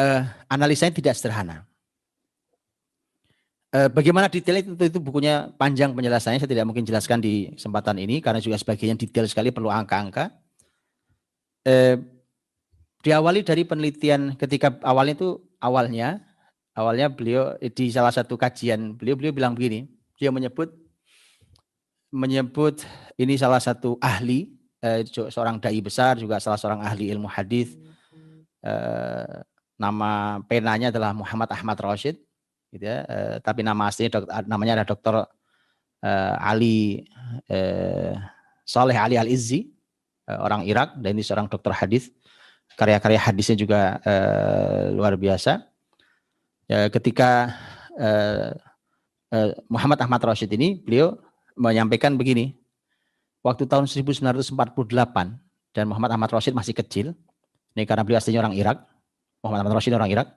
eh, analisanya tidak sederhana. Eh, bagaimana detailnya itu, itu bukunya panjang penjelasannya saya tidak mungkin jelaskan di kesempatan ini karena juga sebagiannya detail sekali perlu angka-angka. Eh, diawali dari penelitian ketika awalnya itu awalnya awalnya beliau di salah satu kajian beliau beliau bilang begini dia menyebut menyebut ini salah satu ahli eh, seorang dai besar juga salah seorang ahli ilmu hadis eh, nama penanya adalah Muhammad Ahmad Rashid gitu ya eh, tapi nama aslinya dok, ah, namanya adalah dokter eh, Ali eh, Saleh Ali Al Izzi eh, orang Irak dan ini seorang dokter hadis karya-karya hadisnya juga eh, luar biasa ya, ketika eh, eh, Muhammad Ahmad Rashid ini beliau menyampaikan begini, waktu tahun 1948 dan Muhammad Ahmad Rashid masih kecil, ini karena beliau aslinya orang Irak, Muhammad Ahmad Rashid orang Irak,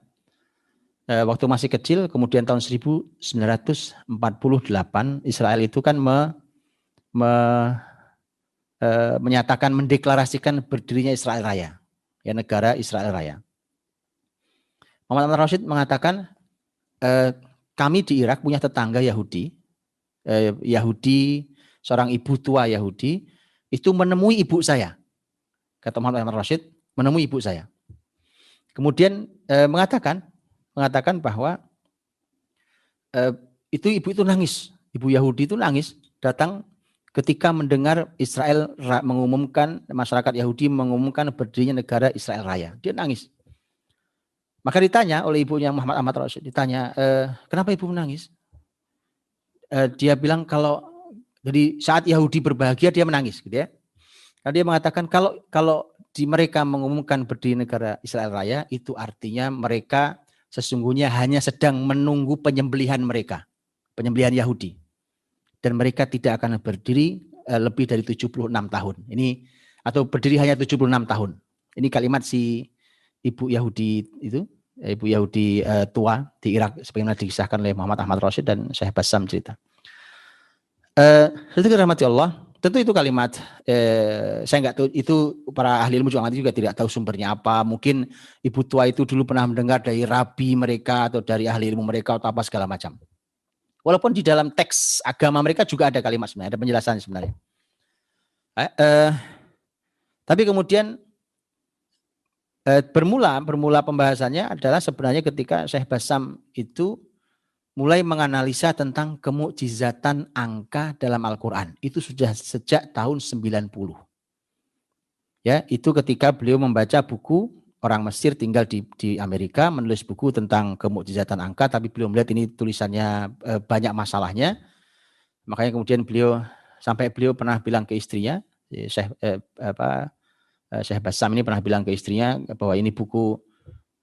eh, waktu masih kecil, kemudian tahun 1948 Israel itu kan me, me, e, menyatakan mendeklarasikan berdirinya Israel Raya, ya negara Israel Raya. Muhammad Ahmad Rashid mengatakan e, kami di Irak punya tetangga Yahudi eh, Yahudi, seorang ibu tua Yahudi, itu menemui ibu saya. Kata Muhammad Ahmad Rashid, menemui ibu saya. Kemudian eh, mengatakan, mengatakan bahwa eh, itu ibu itu nangis. Ibu Yahudi itu nangis datang ketika mendengar Israel mengumumkan masyarakat Yahudi mengumumkan berdirinya negara Israel Raya. Dia nangis. Maka ditanya oleh ibunya Muhammad Ahmad Rashid, ditanya, e, kenapa ibu menangis? eh, dia bilang kalau jadi saat Yahudi berbahagia dia menangis gitu ya. Karena dia mengatakan kalau kalau di mereka mengumumkan berdiri negara Israel Raya itu artinya mereka sesungguhnya hanya sedang menunggu penyembelihan mereka, penyembelihan Yahudi. Dan mereka tidak akan berdiri eh, lebih dari 76 tahun. Ini atau berdiri hanya 76 tahun. Ini kalimat si ibu Yahudi itu ibu Yahudi uh, tua di Irak sebagaimana dikisahkan oleh Muhammad Ahmad Rashid dan Syekh Basam cerita. Eh uh, Allah, tentu itu kalimat uh, saya nggak tahu itu para ahli ilmu amati juga tidak tahu sumbernya apa. Mungkin ibu tua itu dulu pernah mendengar dari rabi mereka atau dari ahli ilmu mereka atau apa segala macam. Walaupun di dalam teks agama mereka juga ada kalimat sebenarnya, ada penjelasan sebenarnya. Eh, eh, tapi kemudian eh, bermula bermula pembahasannya adalah sebenarnya ketika Syekh Basam itu mulai menganalisa tentang kemukjizatan angka dalam Al-Qur'an. Itu sudah sejak tahun 90. Ya, itu ketika beliau membaca buku orang Mesir tinggal di di Amerika menulis buku tentang kemukjizatan angka tapi beliau melihat ini tulisannya eh, banyak masalahnya. Makanya kemudian beliau sampai beliau pernah bilang ke istrinya, Syekh eh, apa Eh, Syekh Basam ini pernah bilang ke istrinya bahwa ini buku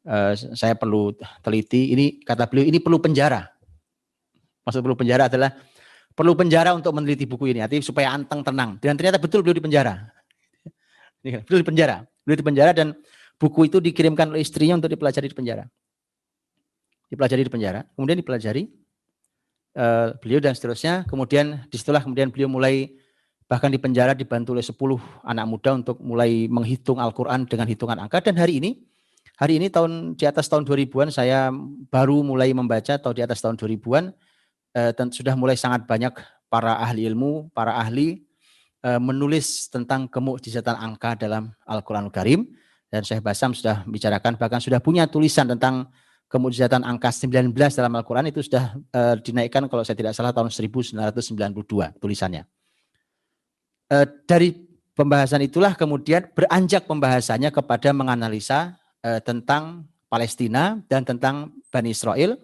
eh, saya perlu teliti. Ini kata beliau ini perlu penjara. Maksud perlu penjara adalah perlu penjara untuk meneliti buku ini, artinya supaya anteng tenang. Dan ternyata betul beliau di penjara. Kan, beliau di penjara, beliau di penjara dan buku itu dikirimkan oleh istrinya untuk dipelajari di penjara. Dipelajari di penjara, kemudian dipelajari eh, beliau dan seterusnya. Kemudian disitulah kemudian beliau mulai bahkan di penjara dibantu oleh 10 anak muda untuk mulai menghitung Al-Quran dengan hitungan angka. Dan hari ini, hari ini tahun di atas tahun 2000-an saya baru mulai membaca atau di atas tahun 2000-an eh, sudah mulai sangat banyak para ahli ilmu, para ahli eh, menulis tentang kemukjizatan angka dalam al al Karim. Dan Syekh Basam sudah bicarakan, bahkan sudah punya tulisan tentang kemukjizatan angka 19 dalam Al-Quran itu sudah eh, dinaikkan kalau saya tidak salah tahun 1992 tulisannya eh, dari pembahasan itulah kemudian beranjak pembahasannya kepada menganalisa eh, tentang Palestina dan tentang Bani Israel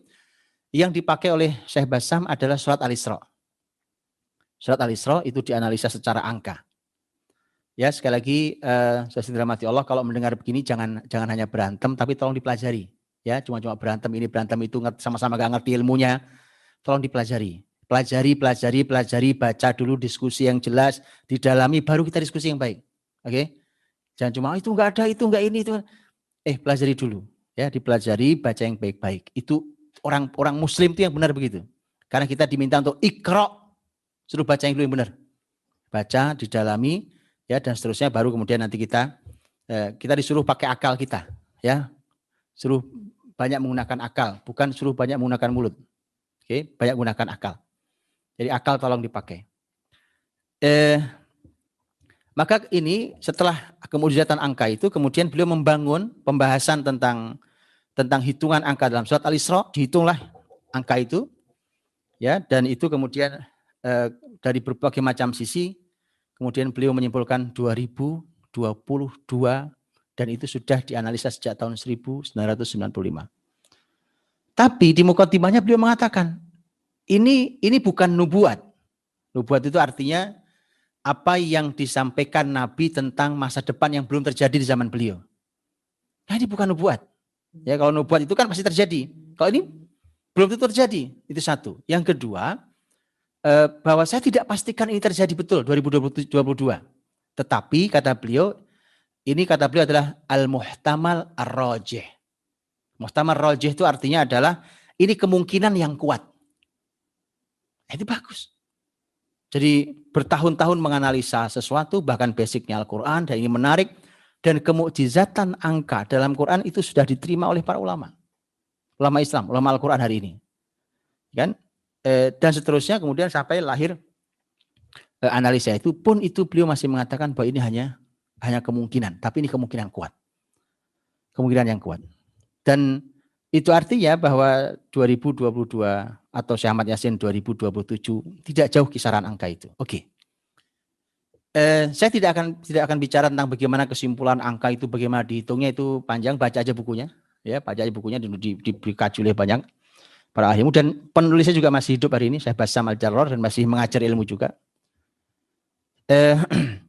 yang dipakai oleh Syekh Basam adalah surat Al-Isra. Surat Al-Isra itu dianalisa secara angka. Ya sekali lagi eh, saya sendiri mati Allah kalau mendengar begini jangan jangan hanya berantem tapi tolong dipelajari ya cuma-cuma berantem ini berantem itu sama-sama gak ngerti ilmunya tolong dipelajari Pelajari, pelajari, pelajari, baca dulu diskusi yang jelas, didalami, baru kita diskusi yang baik. Oke? Jangan cuma oh, itu enggak ada, itu enggak ini, itu. Eh, pelajari dulu. Ya, dipelajari, baca yang baik-baik. Itu orang orang muslim itu yang benar begitu. Karena kita diminta untuk ikro, suruh baca yang dulu yang benar. Baca, didalami, ya dan seterusnya baru kemudian nanti kita eh, kita disuruh pakai akal kita, ya. Suruh banyak menggunakan akal, bukan suruh banyak menggunakan mulut. Oke, okay? banyak menggunakan akal. Jadi akal tolong dipakai. Eh, maka ini setelah kemujizatan angka itu kemudian beliau membangun pembahasan tentang tentang hitungan angka dalam surat Al-Isra dihitunglah angka itu ya dan itu kemudian eh, dari berbagai macam sisi kemudian beliau menyimpulkan 2022 dan itu sudah dianalisa sejak tahun 1995. Tapi di mukaddimahnya beliau mengatakan ini ini bukan nubuat. Nubuat itu artinya apa yang disampaikan Nabi tentang masa depan yang belum terjadi di zaman beliau. Nah, ini bukan nubuat. Ya, kalau nubuat itu kan pasti terjadi. Kalau ini belum tentu terjadi. Itu satu. Yang kedua, eh, bahwa saya tidak pastikan ini terjadi betul 2022. Tetapi kata beliau, ini kata beliau adalah al-muhtamal ar-rajih. Muhtamal rajih itu artinya adalah ini kemungkinan yang kuat. Nah, itu bagus. Jadi bertahun-tahun menganalisa sesuatu, bahkan basicnya Al-Quran, dan ini menarik. Dan kemukjizatan angka dalam Quran itu sudah diterima oleh para ulama. Ulama Islam, ulama Al-Quran hari ini. Kan? Eh, dan seterusnya kemudian sampai lahir eh, analisa itu pun itu beliau masih mengatakan bahwa ini hanya hanya kemungkinan, tapi ini kemungkinan kuat. Kemungkinan yang kuat. Dan itu artinya bahwa 2022 atau Syahmat Yasin 2027 tidak jauh kisaran angka itu. Oke. Okay. Eh, saya tidak akan tidak akan bicara tentang bagaimana kesimpulan angka itu bagaimana dihitungnya itu panjang baca aja bukunya ya baca aja bukunya di, di, oleh banyak para ahli dan penulisnya juga masih hidup hari ini saya bahas sama dan masih mengajar ilmu juga eh,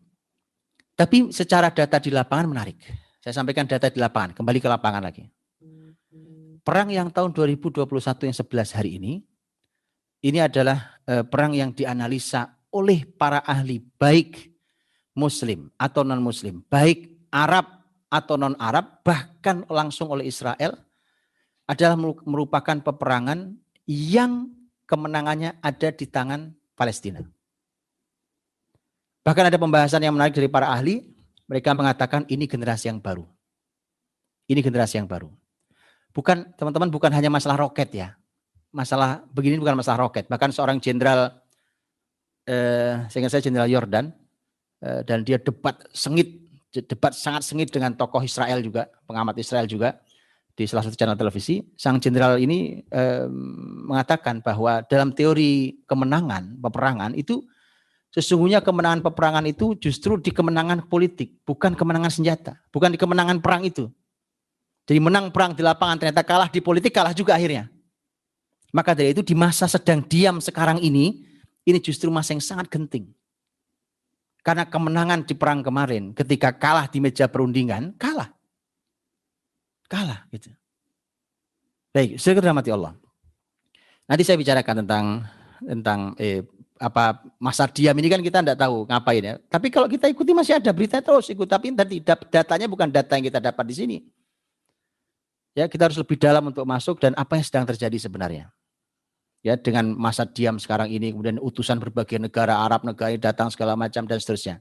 tapi secara data di lapangan menarik saya sampaikan data di lapangan kembali ke lapangan lagi perang yang tahun 2021 yang 11 hari ini, ini adalah eh, perang yang dianalisa oleh para ahli baik muslim atau non-muslim, baik Arab atau non-Arab, bahkan langsung oleh Israel adalah merupakan peperangan yang kemenangannya ada di tangan Palestina. Bahkan ada pembahasan yang menarik dari para ahli, mereka mengatakan ini generasi yang baru. Ini generasi yang baru bukan teman-teman bukan hanya masalah roket ya. Masalah begini bukan masalah roket. Bahkan seorang jenderal eh sehingga saya jenderal Yordan eh, dan dia debat sengit debat sangat sengit dengan tokoh Israel juga, pengamat Israel juga di salah satu channel televisi. Sang jenderal ini eh, mengatakan bahwa dalam teori kemenangan peperangan itu sesungguhnya kemenangan peperangan itu justru di kemenangan politik, bukan kemenangan senjata, bukan di kemenangan perang itu. Jadi menang perang di lapangan ternyata kalah di politik kalah juga akhirnya. Maka dari itu di masa sedang diam sekarang ini, ini justru masa yang sangat genting. Karena kemenangan di perang kemarin ketika kalah di meja perundingan, kalah. Kalah gitu. Baik, segera rahmati Allah. Nanti saya bicarakan tentang tentang eh, apa masa diam ini kan kita tidak tahu ngapain ya. Tapi kalau kita ikuti masih ada berita terus ikut tapi tadi datanya bukan data yang kita dapat di sini ya kita harus lebih dalam untuk masuk dan apa yang sedang terjadi sebenarnya. Ya, dengan masa diam sekarang ini kemudian utusan berbagai negara Arab negara datang segala macam dan seterusnya.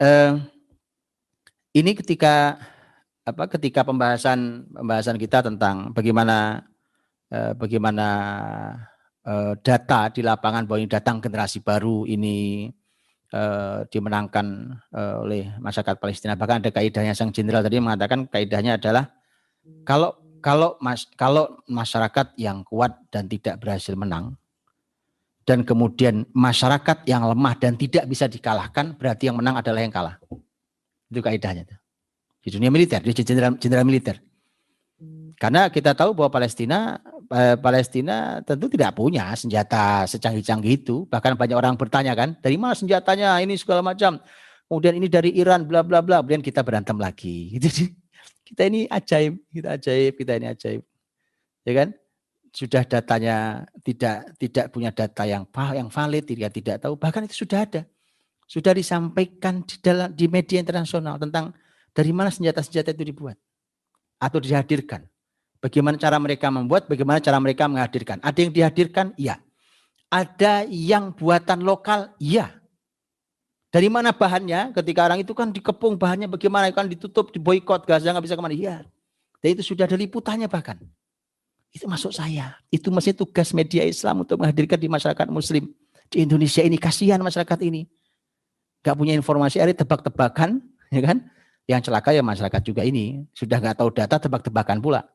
Eh, ini ketika apa ketika pembahasan pembahasan kita tentang bagaimana eh, bagaimana eh, data di lapangan bahwa ini datang generasi baru ini Eh, dimenangkan eh, oleh masyarakat Palestina. Bahkan ada kaidahnya sang jenderal tadi mengatakan kaidahnya adalah kalau kalau mas, kalau masyarakat yang kuat dan tidak berhasil menang dan kemudian masyarakat yang lemah dan tidak bisa dikalahkan berarti yang menang adalah yang kalah. Itu kaidahnya. Di dunia militer, di jenderal, jenderal militer. Hmm. Karena kita tahu bahwa Palestina Eh, Palestina tentu tidak punya senjata secanggih-canggih itu. Bahkan banyak orang bertanya kan, dari mana senjatanya ini segala macam. Kemudian ini dari Iran, bla bla bla. Kemudian kita berantem lagi. Jadi kita ini ajaib, kita ajaib, kita ini ajaib. Ya kan? Sudah datanya tidak tidak punya data yang yang valid, tidak tidak tahu. Bahkan itu sudah ada. Sudah disampaikan di dalam di media internasional tentang dari mana senjata-senjata itu dibuat atau dihadirkan Bagaimana cara mereka membuat, bagaimana cara mereka menghadirkan. Ada yang dihadirkan? Iya. Ada yang buatan lokal? Iya. Dari mana bahannya? Ketika orang itu kan dikepung bahannya bagaimana? Kan ditutup, diboykot, gas nggak bisa kemana. Iya. Dan itu sudah ada liputannya bahkan. Itu masuk saya. Itu masih tugas media Islam untuk menghadirkan di masyarakat muslim. Di Indonesia ini, kasihan masyarakat ini. Gak punya informasi, ada tebak-tebakan. ya kan? Yang celaka ya masyarakat juga ini. Sudah gak tahu data, tebak-tebakan pula.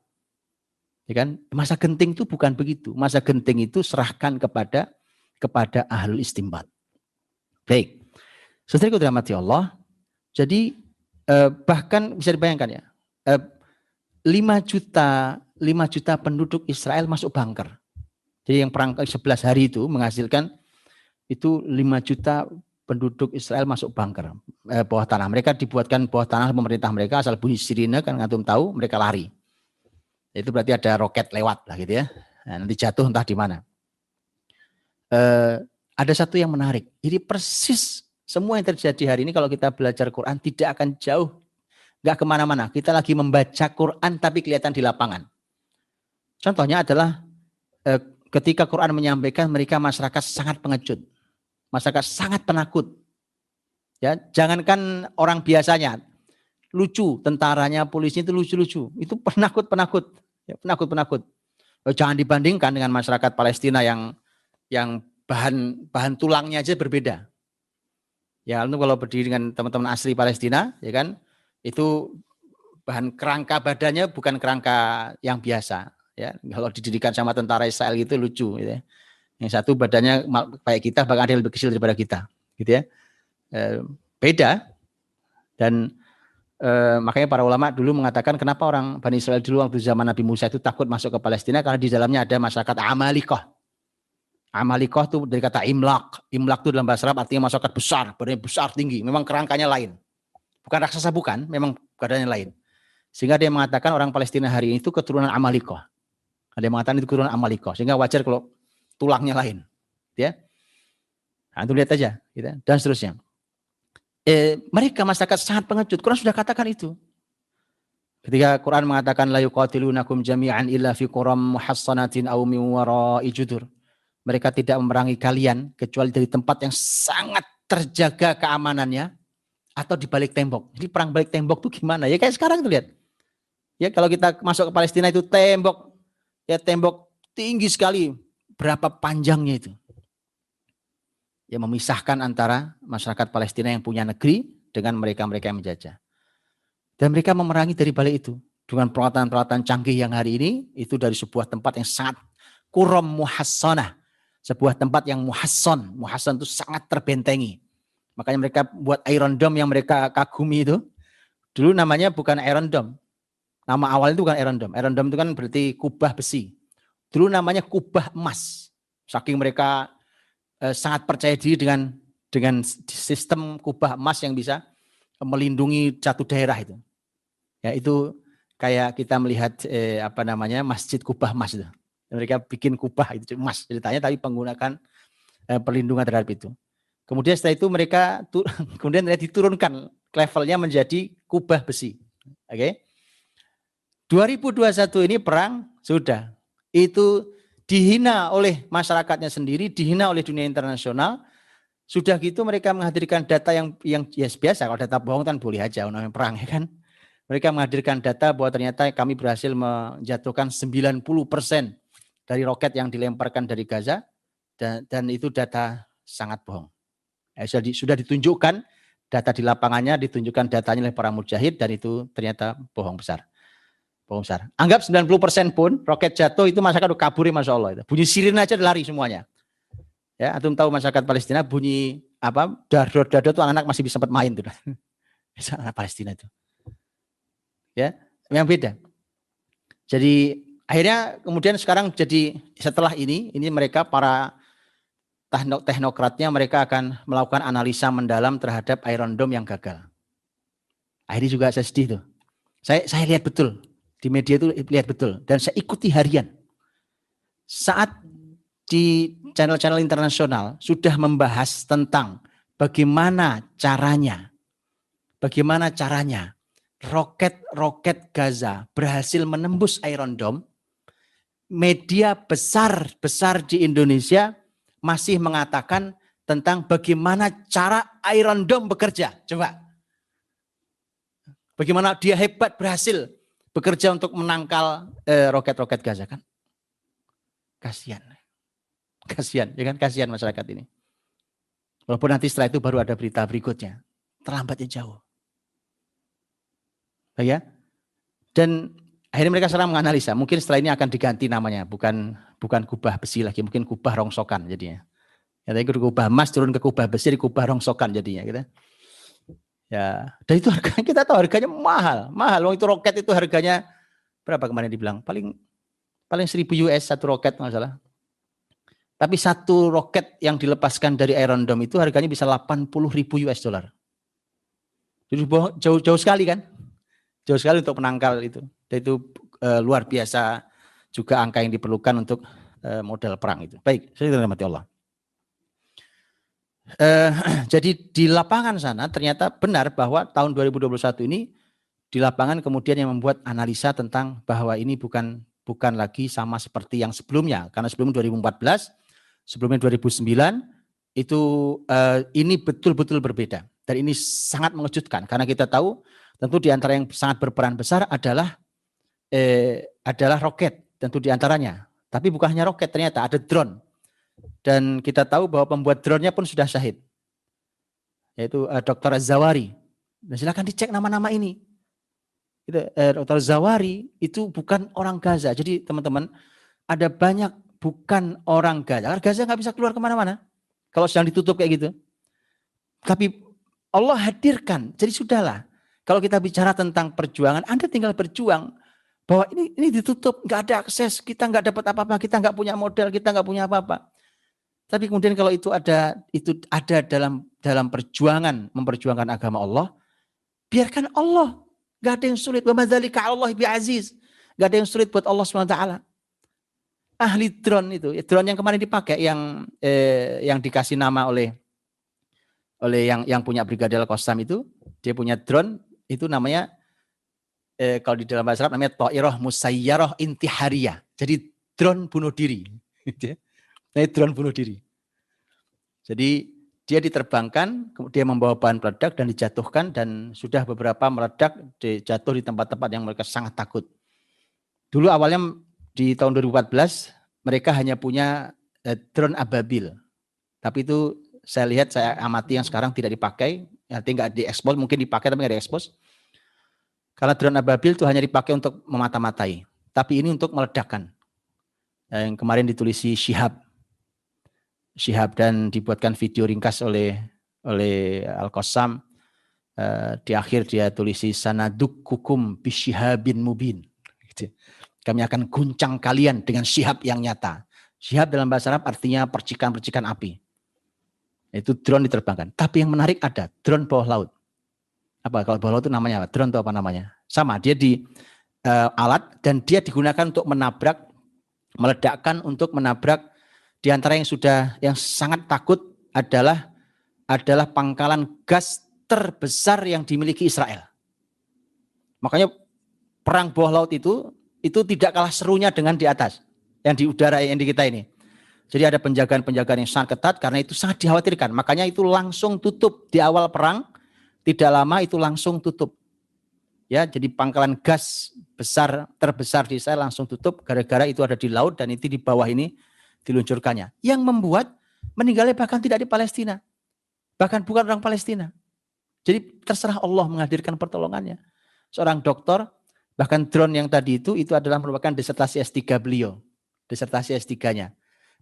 Ya kan? Masa genting itu bukan begitu. Masa genting itu serahkan kepada kepada ahlul istimbat. Baik. Saudariku dirahmati Allah. Jadi eh, bahkan bisa dibayangkan ya. Eh, 5 juta 5 juta penduduk Israel masuk bunker. Jadi yang perang 11 hari itu menghasilkan itu 5 juta penduduk Israel masuk bunker eh, bawah tanah. Mereka dibuatkan bawah tanah pemerintah mereka asal bunyi sirine kan ngantum tahu mereka lari. Itu berarti ada roket lewat lah gitu ya. Nah, nanti jatuh entah di mana. Eh, ada satu yang menarik. Ini persis semua yang terjadi hari ini kalau kita belajar Quran tidak akan jauh, nggak kemana-mana. Kita lagi membaca Quran tapi kelihatan di lapangan. Contohnya adalah eh, ketika Quran menyampaikan mereka masyarakat sangat pengecut masyarakat sangat penakut. Ya, jangankan orang biasanya, lucu tentaranya, polisinya itu lucu-lucu, itu penakut-penakut ya penakut-penakut. Eh, jangan dibandingkan dengan masyarakat Palestina yang yang bahan bahan tulangnya aja berbeda. Ya, itu kalau berdiri dengan teman-teman asli Palestina, ya kan, itu bahan kerangka badannya bukan kerangka yang biasa. Ya, kalau didirikan sama tentara Israel itu lucu, gitu ya. Yang satu badannya kayak kita, bahkan ada yang lebih kecil daripada kita, gitu ya. E, beda dan Eh, makanya para ulama dulu mengatakan kenapa orang Bani Israel dulu waktu zaman Nabi Musa itu takut masuk ke Palestina karena di dalamnya ada masyarakat Amalikoh. Amalikoh itu dari kata imlak. Imlak itu dalam bahasa Arab artinya masyarakat besar, berarti besar, tinggi. Memang kerangkanya lain. Bukan raksasa bukan, memang keadaannya lain. Sehingga dia mengatakan orang Palestina hari ini itu keturunan Amalikoh. Ada yang mengatakan itu keturunan Amalikoh. Sehingga wajar kalau tulangnya lain. Ya. Nah, itu lihat aja. Gitu. Dan seterusnya eh, mereka masyarakat sangat pengecut. Quran sudah katakan itu. Ketika Quran mengatakan la yuqatilunakum jami'an illa fi quram muhassanatin aw min wara'i judur. Mereka tidak memerangi kalian kecuali dari tempat yang sangat terjaga keamanannya atau di balik tembok. Jadi perang balik tembok itu gimana? Ya kayak sekarang tuh lihat. Ya kalau kita masuk ke Palestina itu tembok ya tembok tinggi sekali. Berapa panjangnya itu? yang memisahkan antara masyarakat Palestina yang punya negeri dengan mereka-mereka yang menjajah. Dan mereka memerangi dari balik itu dengan peralatan-peralatan canggih yang hari ini itu dari sebuah tempat yang sangat kurom muhassonah. Sebuah tempat yang muhasson. Muhasson itu sangat terbentengi. Makanya mereka buat Iron Dome yang mereka kagumi itu. Dulu namanya bukan Iron Dome. Nama awal itu bukan Iron Dome. Iron Dome itu kan berarti kubah besi. Dulu namanya kubah emas. Saking mereka eh, sangat percaya diri dengan dengan sistem kubah emas yang bisa melindungi satu daerah itu. Ya itu kayak kita melihat eh, apa namanya masjid kubah emas itu. Mereka bikin kubah itu emas ceritanya tapi menggunakan eh, perlindungan terhadap itu. Kemudian setelah itu mereka kemudian mereka diturunkan levelnya menjadi kubah besi. Oke. Okay? 2021 ini perang sudah. Itu dihina oleh masyarakatnya sendiri, dihina oleh dunia internasional. Sudah gitu mereka menghadirkan data yang yang yes, ya, biasa kalau data bohong kan boleh aja namanya perang ya kan. Mereka menghadirkan data bahwa ternyata kami berhasil menjatuhkan 90% dari roket yang dilemparkan dari Gaza dan, dan itu data sangat bohong. Ya, sudah ditunjukkan data di lapangannya, ditunjukkan datanya oleh para mujahid dan itu ternyata bohong besar besar, Anggap 90% pun roket jatuh itu masyarakat udah kabur Masya Allah. Itu. Bunyi sirin aja lari semuanya. Ya, antum tahu masyarakat Palestina bunyi apa dadot-dadot tuh anak-anak masih bisa sempat main tuh. anak Palestina itu. Ya, yang beda. Jadi akhirnya kemudian sekarang jadi setelah ini ini mereka para teknokratnya mereka akan melakukan analisa mendalam terhadap Iron Dome yang gagal. Akhirnya juga saya sedih tuh. Saya saya lihat betul di media itu lihat betul. Dan saya ikuti harian. Saat di channel-channel internasional sudah membahas tentang bagaimana caranya, bagaimana caranya roket-roket Gaza berhasil menembus Iron Dome, media besar-besar di Indonesia masih mengatakan tentang bagaimana cara Iron Dome bekerja. Coba. Bagaimana dia hebat berhasil bekerja untuk menangkal roket eh, roket-roket Gaza kan? Kasihan. Kasihan, ya kan? Kasihan masyarakat ini. Walaupun nanti setelah itu baru ada berita berikutnya. Terlambatnya jauh. Ya? Dan akhirnya mereka sekarang menganalisa. Mungkin setelah ini akan diganti namanya. Bukan bukan kubah besi lagi. Mungkin kubah rongsokan jadinya. Ya, tadi kubah emas turun ke kubah besi, kubah rongsokan jadinya. Gitu. Ya, dan itu harganya kita tahu harganya mahal, mahal. Wong itu roket itu harganya berapa kemarin dibilang? Paling paling seribu US satu roket nggak Tapi satu roket yang dilepaskan dari Iron Dome itu harganya bisa delapan puluh ribu US dollar. Jadi jauh jauh sekali kan? Jauh sekali untuk penangkal itu. Dan itu e, luar biasa juga angka yang diperlukan untuk e, eh, modal perang itu. Baik, saya kasih Allah. Eh, jadi di lapangan sana ternyata benar bahwa tahun 2021 ini di lapangan kemudian yang membuat analisa tentang bahwa ini bukan bukan lagi sama seperti yang sebelumnya karena sebelum 2014, sebelumnya 2009 itu eh, ini betul-betul berbeda dan ini sangat mengejutkan karena kita tahu tentu di antara yang sangat berperan besar adalah eh, adalah roket tentu di antaranya tapi bukan hanya roket ternyata ada drone dan kita tahu bahwa pembuat drone-nya pun sudah syahid. Yaitu uh, eh, Dr. Zawari. Nah, silakan dicek nama-nama ini. Itu, uh, eh, Dr. Zawari itu bukan orang Gaza. Jadi teman-teman, ada banyak bukan orang Gaza. Karena Gaza nggak bisa keluar kemana-mana. Kalau sedang ditutup kayak gitu. Tapi Allah hadirkan. Jadi sudahlah. Kalau kita bicara tentang perjuangan, Anda tinggal berjuang bahwa ini ini ditutup, nggak ada akses, kita nggak dapat apa-apa, kita nggak punya model, kita nggak punya apa-apa. Tapi kemudian kalau itu ada itu ada dalam dalam perjuangan memperjuangkan agama Allah, biarkan Allah. Gak ada yang sulit. Wa Allah bi aziz. Gak ada yang sulit buat Allah SWT. Ahli drone itu, ya, drone yang kemarin dipakai yang eh, yang dikasih nama oleh oleh yang yang punya Brigadir Kosam itu, dia punya drone itu namanya eh, kalau di dalam bahasa Arab namanya Ta'iroh Musayyarah Intihariyah. Jadi drone bunuh diri. Gitu ya drone bunuh diri. Jadi dia diterbangkan, kemudian membawa bahan peledak dan dijatuhkan dan sudah beberapa meledak jatuh di tempat-tempat yang mereka sangat takut. Dulu awalnya di tahun 2014 mereka hanya punya eh, drone ababil. Tapi itu saya lihat saya amati yang sekarang tidak dipakai, nanti nggak diekspos, mungkin dipakai tapi nggak diekspos. Karena drone ababil itu hanya dipakai untuk memata-matai, tapi ini untuk meledakkan. Yang kemarin ditulisi Shihab, Syihab dan dibuatkan video ringkas oleh oleh Al Qasam. Uh, eh, di akhir dia tulisi sanaduk hukum bisyihabin mubin. Gitu. Kami akan guncang kalian dengan syihab yang nyata. Syihab dalam bahasa Arab artinya percikan-percikan api. Itu drone diterbangkan. Tapi yang menarik ada drone bawah laut. Apa kalau bawah laut itu namanya apa? Drone itu apa namanya? Sama, dia di uh, alat dan dia digunakan untuk menabrak meledakkan untuk menabrak di antara yang sudah yang sangat takut adalah adalah pangkalan gas terbesar yang dimiliki Israel. Makanya perang bawah laut itu itu tidak kalah serunya dengan di atas yang di udara yang di kita ini. Jadi ada penjagaan-penjagaan yang sangat ketat karena itu sangat dikhawatirkan. Makanya itu langsung tutup di awal perang, tidak lama itu langsung tutup. Ya, jadi pangkalan gas besar terbesar di Israel langsung tutup gara-gara itu ada di laut dan itu di bawah ini diluncurkannya. Yang membuat meninggalnya bahkan tidak di Palestina. Bahkan bukan orang Palestina. Jadi terserah Allah menghadirkan pertolongannya. Seorang dokter, bahkan drone yang tadi itu, itu adalah merupakan disertasi S3 beliau. Disertasi S3-nya.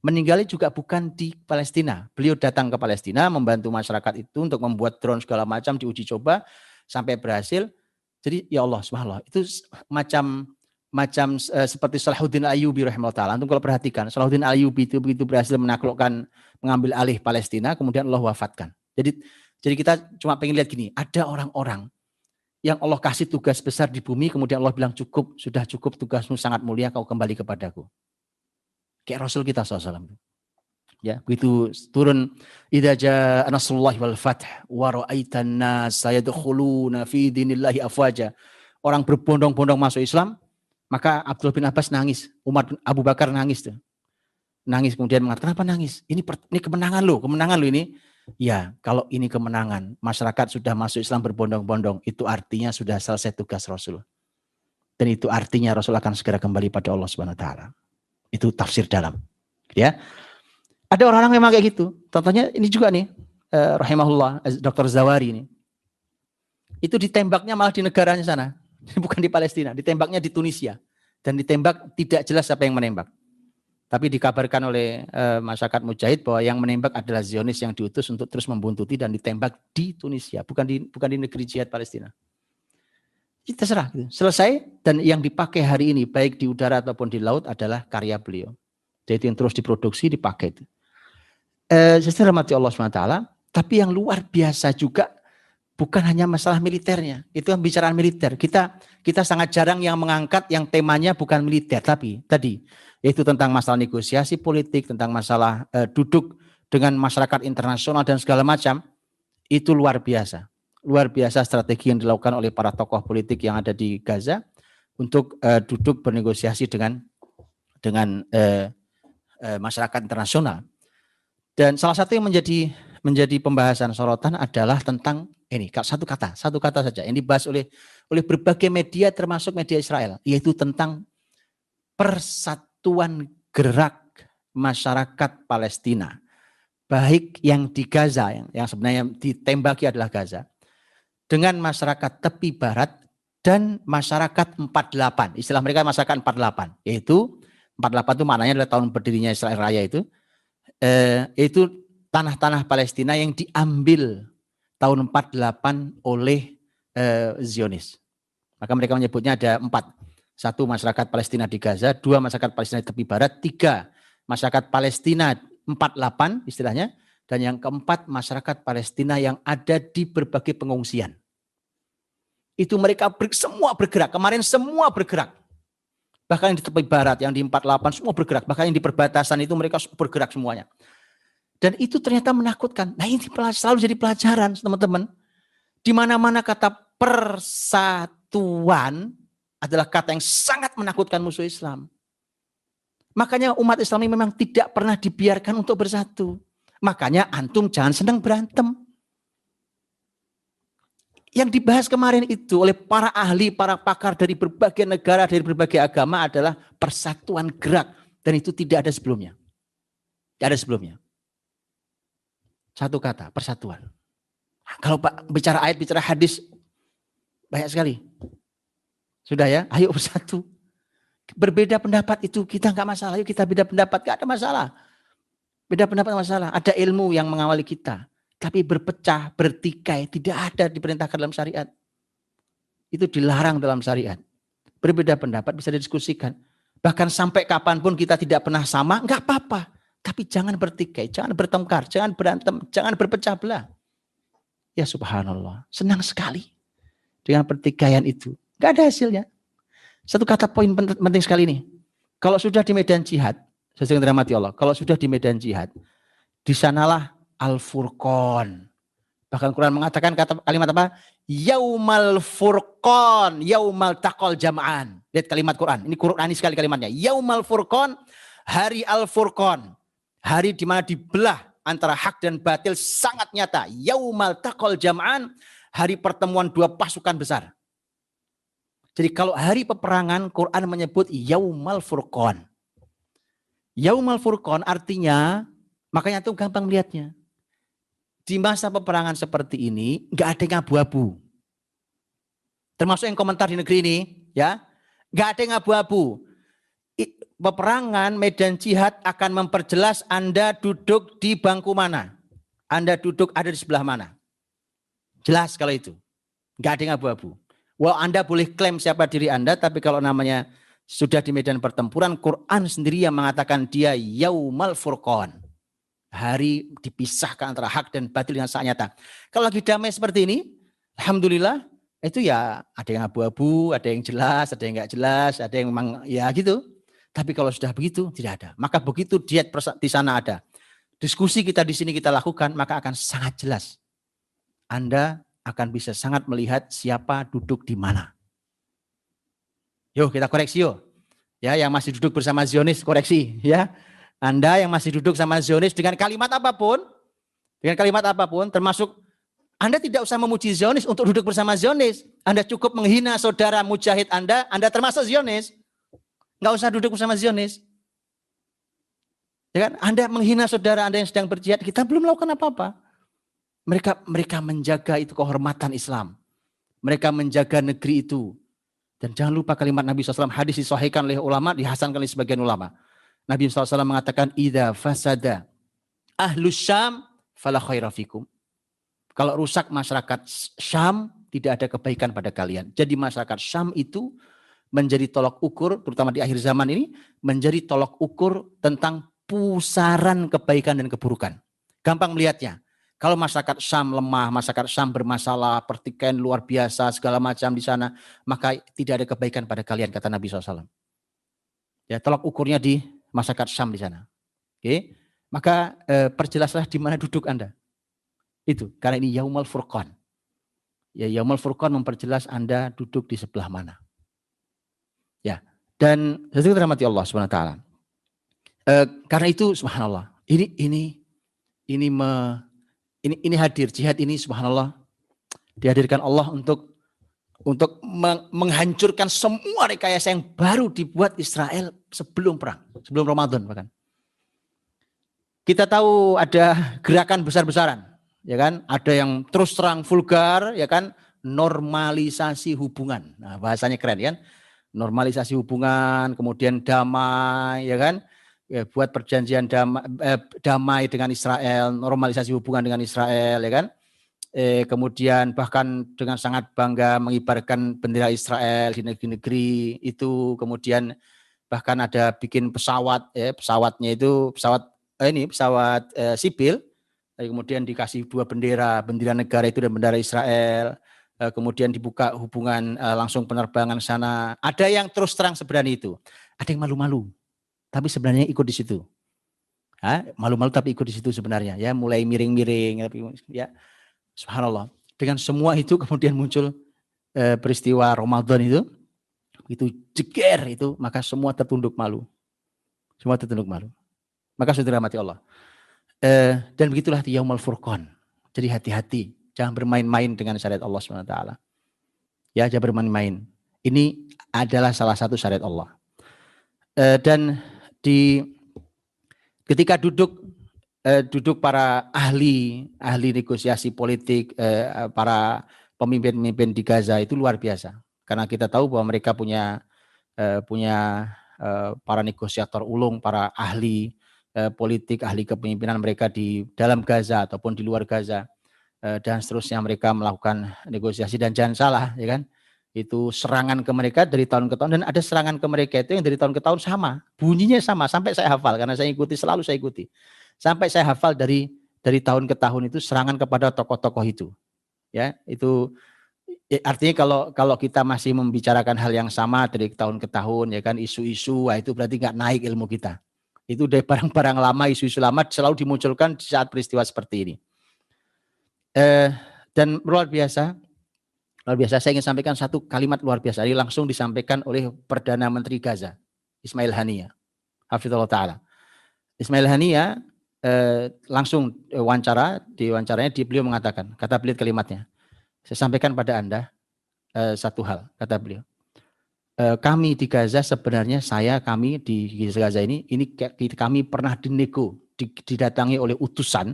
Meninggalnya juga bukan di Palestina. Beliau datang ke Palestina membantu masyarakat itu untuk membuat drone segala macam diuji coba sampai berhasil. Jadi ya Allah subhanallah itu macam macam uh, seperti Salahuddin Ayyubi rahimahullah Antum kalau perhatikan, Salahuddin Ayyubi itu begitu berhasil menaklukkan mengambil alih Palestina, kemudian Allah wafatkan. Jadi jadi kita cuma pengen lihat gini, ada orang-orang yang Allah kasih tugas besar di bumi, kemudian Allah bilang cukup, sudah cukup tugasmu sangat mulia, kau kembali kepadaku. Kayak Rasul kita SAW. Ya, begitu turun idza ja nasrullahi wal fath wa nas sayadkhuluna fi dinillahi afwaja. Orang berbondong-bondong masuk Islam, maka Abdul bin Abbas nangis, Umar bin Abu Bakar nangis tuh. Nangis kemudian mengatakan, kenapa nangis? Ini ini kemenangan lo, kemenangan lo ini. Ya, kalau ini kemenangan, masyarakat sudah masuk Islam berbondong-bondong, itu artinya sudah selesai tugas Rasul. Dan itu artinya Rasul akan segera kembali pada Allah Subhanahu wa taala. Itu tafsir dalam. Ya. Ada orang-orang memang kayak gitu. Contohnya ini juga nih, eh, rahimahullah eh, Dr. Zawari ini. Itu ditembaknya malah di negaranya sana. bukan di Palestina, ditembaknya di Tunisia dan ditembak tidak jelas siapa yang menembak. Tapi dikabarkan oleh e, masyarakat mujahid bahwa yang menembak adalah Zionis yang diutus untuk terus membuntuti dan ditembak di Tunisia, bukan di bukan di negeri jihad Palestina. Kita serah, gitu. selesai dan yang dipakai hari ini baik di udara ataupun di laut adalah karya beliau. Jadi yang terus diproduksi dipakai. Itu. E, eh, Sesuai rahmati Allah swt. Tapi yang luar biasa juga bukan hanya masalah militernya. Itu yang bicara militer. Kita kita sangat jarang yang mengangkat yang temanya bukan militer, tapi tadi itu tentang masalah negosiasi politik, tentang masalah eh, duduk dengan masyarakat internasional dan segala macam. Itu luar biasa. Luar biasa strategi yang dilakukan oleh para tokoh politik yang ada di Gaza untuk eh, duduk bernegosiasi dengan dengan eh, eh, masyarakat internasional. Dan salah satu yang menjadi menjadi pembahasan sorotan adalah tentang ini satu kata, satu kata saja yang dibahas oleh oleh berbagai media termasuk media Israel yaitu tentang persatuan gerak masyarakat Palestina baik yang di Gaza yang, yang sebenarnya ditembaki adalah Gaza dengan masyarakat tepi barat dan masyarakat 48 istilah mereka masyarakat 48 yaitu 48 itu maknanya adalah tahun berdirinya Israel Raya itu eh, itu tanah-tanah Palestina yang diambil tahun 48 oleh eh, Zionis. Maka mereka menyebutnya ada empat. Satu masyarakat Palestina di Gaza, dua masyarakat Palestina di tepi barat, tiga masyarakat Palestina 48 istilahnya, dan yang keempat masyarakat Palestina yang ada di berbagai pengungsian. Itu mereka ber, semua bergerak, kemarin semua bergerak. Bahkan yang di tepi barat, yang di 48 semua bergerak. Bahkan yang di perbatasan itu mereka bergerak semuanya. Dan itu ternyata menakutkan. Nah ini selalu jadi pelajaran teman-teman. Di mana-mana kata persatuan adalah kata yang sangat menakutkan musuh Islam. Makanya umat Islam ini memang tidak pernah dibiarkan untuk bersatu. Makanya antum jangan senang berantem yang dibahas kemarin itu oleh para ahli, para pakar dari berbagai negara, dari berbagai agama adalah persatuan gerak. Dan itu tidak ada sebelumnya. Tidak ada sebelumnya. Satu kata, persatuan. Kalau Pak bicara ayat, bicara hadis, banyak sekali. Sudah ya, ayo bersatu. Berbeda pendapat itu kita nggak masalah. Ayo kita beda pendapat, nggak ada masalah. Beda pendapat masalah. Ada ilmu yang mengawali kita. Tapi berpecah, bertikai, tidak ada diperintahkan dalam syariat. Itu dilarang dalam syariat. Berbeda pendapat bisa didiskusikan. Bahkan sampai kapanpun kita tidak pernah sama, nggak apa-apa. Tapi jangan bertikai, jangan bertengkar, jangan berantem, jangan berpecah belah. Ya subhanallah, senang sekali dengan pertikaian itu. Gak ada hasilnya. Satu kata poin penting sekali ini. Kalau sudah di medan jihad, sesuai dengan Allah, kalau sudah di medan jihad, di sanalah al-furqon. Bahkan Quran mengatakan kata kalimat apa? Yaumal furqon, yaumal takol jama'an. Lihat kalimat Quran. Ini Quran ini sekali kalimatnya. Yaumal furqon, hari al-furqon. Hari di mana dibelah antara hak dan batil sangat nyata. Yaumal Takol jam'an, hari pertemuan dua pasukan besar. Jadi kalau hari peperangan Quran menyebut yaumal Furqon. Yaumal Furqon artinya makanya itu gampang melihatnya. Di masa peperangan seperti ini nggak ada yang abu-abu. Termasuk yang komentar di negeri ini ya. Nggak ada yang abu-abu peperangan, medan jihad akan memperjelas Anda duduk di bangku mana. Anda duduk ada di sebelah mana. Jelas kalau itu. Enggak ada yang abu-abu. Well, Anda boleh klaim siapa diri Anda, tapi kalau namanya sudah di medan pertempuran, Quran sendiri yang mengatakan dia yaumal furqan. Hari dipisahkan antara hak dan batil dengan sangat nyata. Kalau lagi damai seperti ini, Alhamdulillah, itu ya ada yang abu-abu, ada yang jelas, ada yang enggak jelas, ada yang memang ya gitu. Tapi kalau sudah begitu tidak ada. Maka begitu diet di sana ada. Diskusi kita di sini kita lakukan maka akan sangat jelas. Anda akan bisa sangat melihat siapa duduk di mana. Yuk kita koreksi yuk. Ya, yang masih duduk bersama Zionis koreksi ya. Anda yang masih duduk sama Zionis dengan kalimat apapun, dengan kalimat apapun termasuk anda tidak usah memuji Zionis untuk duduk bersama Zionis. Anda cukup menghina saudara mujahid Anda, Anda termasuk Zionis nggak usah duduk bersama Zionis. Ya kan? Anda menghina saudara Anda yang sedang berjihad, kita belum melakukan apa-apa. Mereka mereka menjaga itu kehormatan Islam. Mereka menjaga negeri itu. Dan jangan lupa kalimat Nabi SAW, hadis disahihkan oleh ulama, dihasankan oleh sebagian ulama. Nabi SAW mengatakan, Ida fasada ahlus syam fala khairafikum. Kalau rusak masyarakat Syam, tidak ada kebaikan pada kalian. Jadi masyarakat Syam itu menjadi tolok ukur, terutama di akhir zaman ini, menjadi tolok ukur tentang pusaran kebaikan dan keburukan. Gampang melihatnya. Kalau masyarakat Syam lemah, masyarakat Syam bermasalah, pertikaian luar biasa, segala macam di sana, maka tidak ada kebaikan pada kalian, kata Nabi SAW. Ya, tolak ukurnya di masyarakat Syam di sana. Oke, maka eh, perjelaslah di mana duduk Anda. Itu, karena ini Yaumul Furqan. Ya, Yaumul Furqan memperjelas Anda duduk di sebelah mana. Ya. Dan sesungguhnya rahmati Allah Subhanahu wa taala. E, karena itu subhanallah, ini ini ini me, ini ini hadir jihad ini subhanallah dihadirkan Allah untuk untuk menghancurkan semua rekayasa yang baru dibuat Israel sebelum perang, sebelum Ramadan bahkan. Kita tahu ada gerakan besar-besaran, ya kan? Ada yang terus terang vulgar, ya kan? Normalisasi hubungan. Nah, bahasanya keren ya kan? Ya? normalisasi hubungan, kemudian damai, ya kan? Ya, buat perjanjian damai, eh, damai dengan Israel, normalisasi hubungan dengan Israel, ya kan? Eh, kemudian bahkan dengan sangat bangga mengibarkan bendera Israel di negeri-negeri itu, kemudian bahkan ada bikin pesawat, ya, pesawatnya itu pesawat eh, ini pesawat eh, sipil, kemudian dikasih dua bendera, bendera negara itu dan bendera Israel. Eh, kemudian dibuka hubungan eh, langsung penerbangan sana. Ada yang terus terang sebenarnya itu, ada yang malu-malu, tapi sebenarnya ikut di situ. malu-malu tapi ikut di situ sebenarnya ya mulai miring-miring tapi ya subhanallah dengan semua itu kemudian muncul eh, peristiwa Ramadan itu itu jeger itu maka semua tertunduk malu semua tertunduk malu maka sudah mati Allah dan begitulah di Yaumul Furqan jadi hati-hati Jangan bermain-main dengan syariat Allah SWT. Ya, jangan bermain-main. Ini adalah salah satu syariat Allah. Eh, dan di ketika duduk eh, duduk para ahli ahli negosiasi politik eh, para pemimpin-pemimpin di Gaza itu luar biasa karena kita tahu bahwa mereka punya punya para negosiator ulung para ahli politik ahli kepemimpinan mereka di dalam Gaza ataupun di luar Gaza Eh, dan seterusnya mereka melakukan negosiasi dan jangan salah ya kan itu serangan ke mereka dari tahun ke tahun dan ada serangan ke mereka itu yang dari tahun ke tahun sama bunyinya sama sampai saya hafal karena saya ikuti selalu saya ikuti sampai saya hafal dari dari tahun ke tahun itu serangan kepada tokoh-tokoh itu ya itu ya, artinya kalau kalau kita masih membicarakan hal yang sama dari tahun ke tahun ya kan isu-isu wah itu berarti nggak naik ilmu kita itu dari barang-barang lama isu-isu lama selalu dimunculkan saat peristiwa seperti ini eh, dan luar biasa luar biasa saya ingin sampaikan satu kalimat luar biasa ini langsung disampaikan oleh Perdana Menteri Gaza Ismail Haniya Hafizullah Ta'ala Ismail Haniya eh, langsung wawancara di wawancaranya di beliau mengatakan kata beliau kalimatnya saya sampaikan pada Anda eh, satu hal kata beliau eh, kami di Gaza sebenarnya saya kami di Gaza ini ini kami pernah dinego didatangi oleh utusan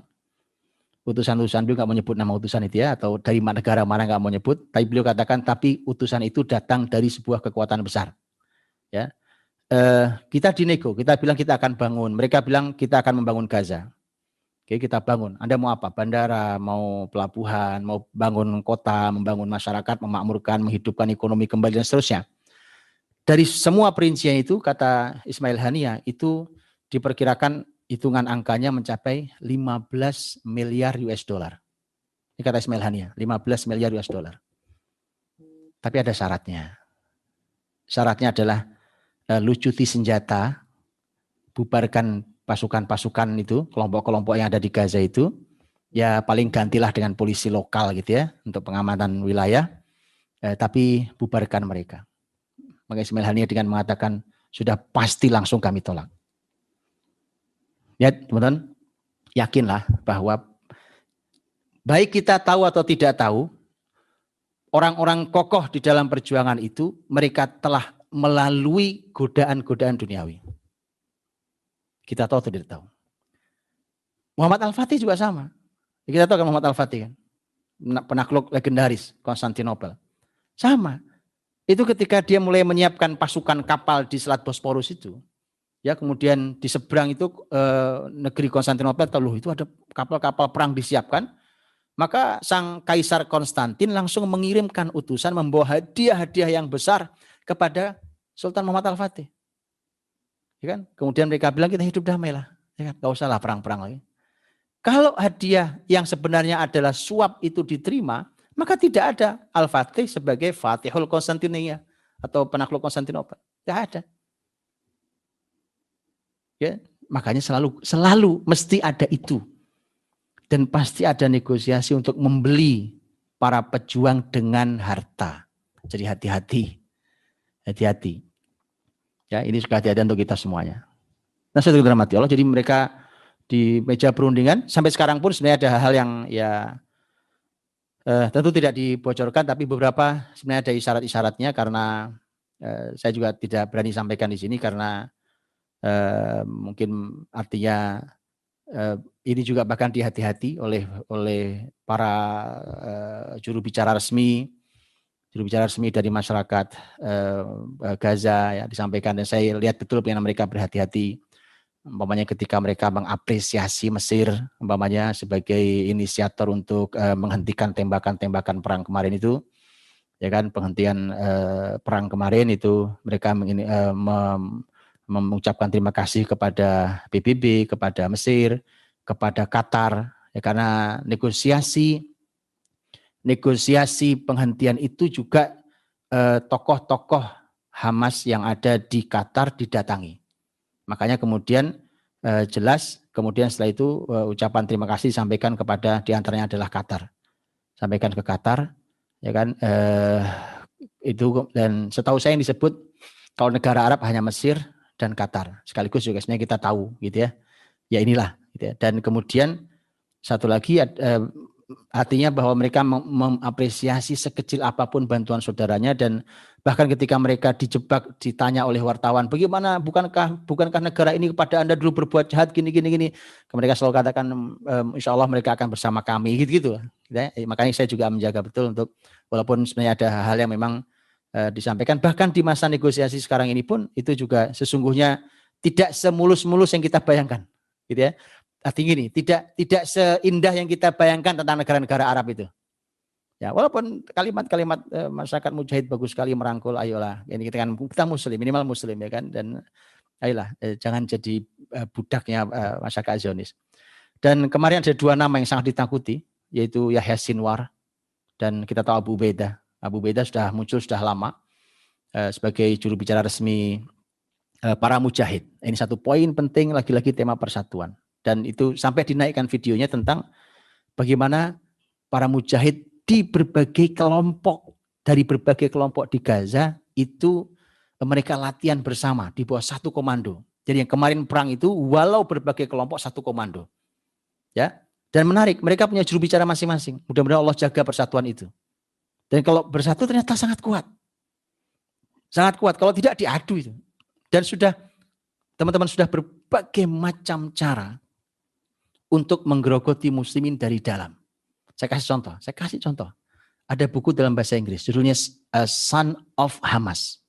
utusan-utusan beliau nggak menyebut nama utusan itu ya atau dari negara mana nggak mau nyebut tapi beliau katakan tapi utusan itu datang dari sebuah kekuatan besar ya eh, kita dinego kita bilang kita akan bangun mereka bilang kita akan membangun Gaza oke kita bangun anda mau apa bandara mau pelabuhan mau bangun kota membangun masyarakat memakmurkan menghidupkan ekonomi kembali dan seterusnya dari semua perincian itu kata Ismail Hania itu diperkirakan hitungan angkanya mencapai 15 miliar US dollar. Ini kata Ismail Hania, 15 miliar US dollar. Tapi ada syaratnya. Syaratnya adalah eh, lucuti senjata, bubarkan pasukan-pasukan itu, kelompok-kelompok yang ada di Gaza itu, ya paling gantilah dengan polisi lokal gitu ya, untuk pengamatan wilayah, eh, tapi bubarkan mereka. Maka Ismail Hania dengan mengatakan, sudah pasti langsung kami tolak. Ya, teman-teman, yakinlah bahwa baik kita tahu atau tidak tahu, orang-orang kokoh di dalam perjuangan itu mereka telah melalui godaan-godaan duniawi. Kita tahu atau tidak tahu. Muhammad Al-Fatih juga sama. Kita tahu kan Muhammad Al-Fatih kan? Penakluk legendaris Konstantinopel. Sama. Itu ketika dia mulai menyiapkan pasukan kapal di Selat Bosporus itu ya kemudian di seberang itu eh, negeri Konstantinopel teluh itu ada kapal-kapal perang disiapkan maka sang kaisar Konstantin langsung mengirimkan utusan membawa hadiah-hadiah yang besar kepada Sultan Muhammad Al-Fatih ya kan kemudian mereka bilang kita hidup damailah ya kan gak usahlah perang-perang lagi kalau hadiah yang sebenarnya adalah suap itu diterima maka tidak ada Al-Fatih sebagai Fatihul Konstantinia atau penakluk Konstantinopel. Tidak ada. Ya, makanya selalu selalu mesti ada itu. Dan pasti ada negosiasi untuk membeli para pejuang dengan harta. Jadi hati-hati. Hati-hati. Ya, ini sudah hati-hati untuk kita semuanya. Nah, saya dirahmati Allah. Jadi mereka di meja perundingan sampai sekarang pun sebenarnya ada hal-hal yang ya eh, tentu tidak dibocorkan, tapi beberapa sebenarnya ada isyarat-isyaratnya karena eh, saya juga tidak berani sampaikan di sini karena Eh, mungkin artinya eh, ini juga bahkan dihati-hati oleh oleh para eh, juru bicara resmi juru bicara resmi dari masyarakat eh, eh, Gaza ya disampaikan dan saya lihat betul punya mereka berhati-hati umpamanya ketika mereka mengapresiasi Mesir umpamanya sebagai inisiator untuk eh, menghentikan tembakan-tembakan perang kemarin itu ya kan penghentian eh, perang kemarin itu mereka mengini, eh, mem, mengucapkan terima kasih kepada PBB, kepada Mesir, kepada Qatar ya karena negosiasi negosiasi penghentian itu juga tokoh eh, tokoh-tokoh Hamas yang ada di Qatar didatangi. Makanya kemudian eh, jelas kemudian setelah itu eh, ucapan terima kasih sampaikan kepada diantaranya adalah Qatar. Sampaikan ke Qatar ya kan eh, itu dan setahu saya yang disebut kalau negara Arab hanya Mesir, dan Qatar. Sekaligus juga sebenarnya kita tahu gitu ya. Ya inilah gitu ya. Dan kemudian satu lagi eh, artinya bahwa mereka mengapresiasi sekecil apapun bantuan saudaranya dan bahkan ketika mereka dijebak ditanya oleh wartawan bagaimana bukankah bukankah negara ini kepada anda dulu berbuat jahat gini gini gini mereka selalu katakan ehm, insya Allah mereka akan bersama kami gitu gitu ya, makanya saya juga menjaga betul untuk walaupun sebenarnya ada hal-hal yang memang Eh, disampaikan. Bahkan di masa negosiasi sekarang ini pun itu juga sesungguhnya tidak semulus-mulus yang kita bayangkan, gitu ya. Artinya gini, tidak tidak seindah yang kita bayangkan tentang negara-negara Arab itu. Ya, walaupun kalimat-kalimat e, masyarakat mujahid bagus sekali merangkul, ayolah. Ini kita kan kita muslim, minimal muslim ya kan dan ayolah e, jangan jadi e, budaknya e, masyarakat Zionis. Dan kemarin ada dua nama yang sangat ditakuti yaitu Yahya Sinwar dan kita tahu Abu Beda Abu Beda sudah muncul sudah lama eh, sebagai juru bicara resmi eh, para mujahid. Ini satu poin penting lagi-lagi tema persatuan. Dan itu sampai dinaikkan videonya tentang bagaimana para mujahid di berbagai kelompok dari berbagai kelompok di Gaza itu eh, mereka latihan bersama di bawah satu komando. Jadi yang kemarin perang itu walau berbagai kelompok satu komando. Ya. Dan menarik, mereka punya juru bicara masing-masing. Mudah-mudahan Allah jaga persatuan itu. Dan kalau bersatu ternyata sangat kuat. Sangat kuat. Kalau tidak diadu itu. Dan sudah teman-teman sudah berbagai macam cara untuk menggerogoti muslimin dari dalam. Saya kasih contoh. Saya kasih contoh. Ada buku dalam bahasa Inggris. Judulnya A uh, Son of Hamas.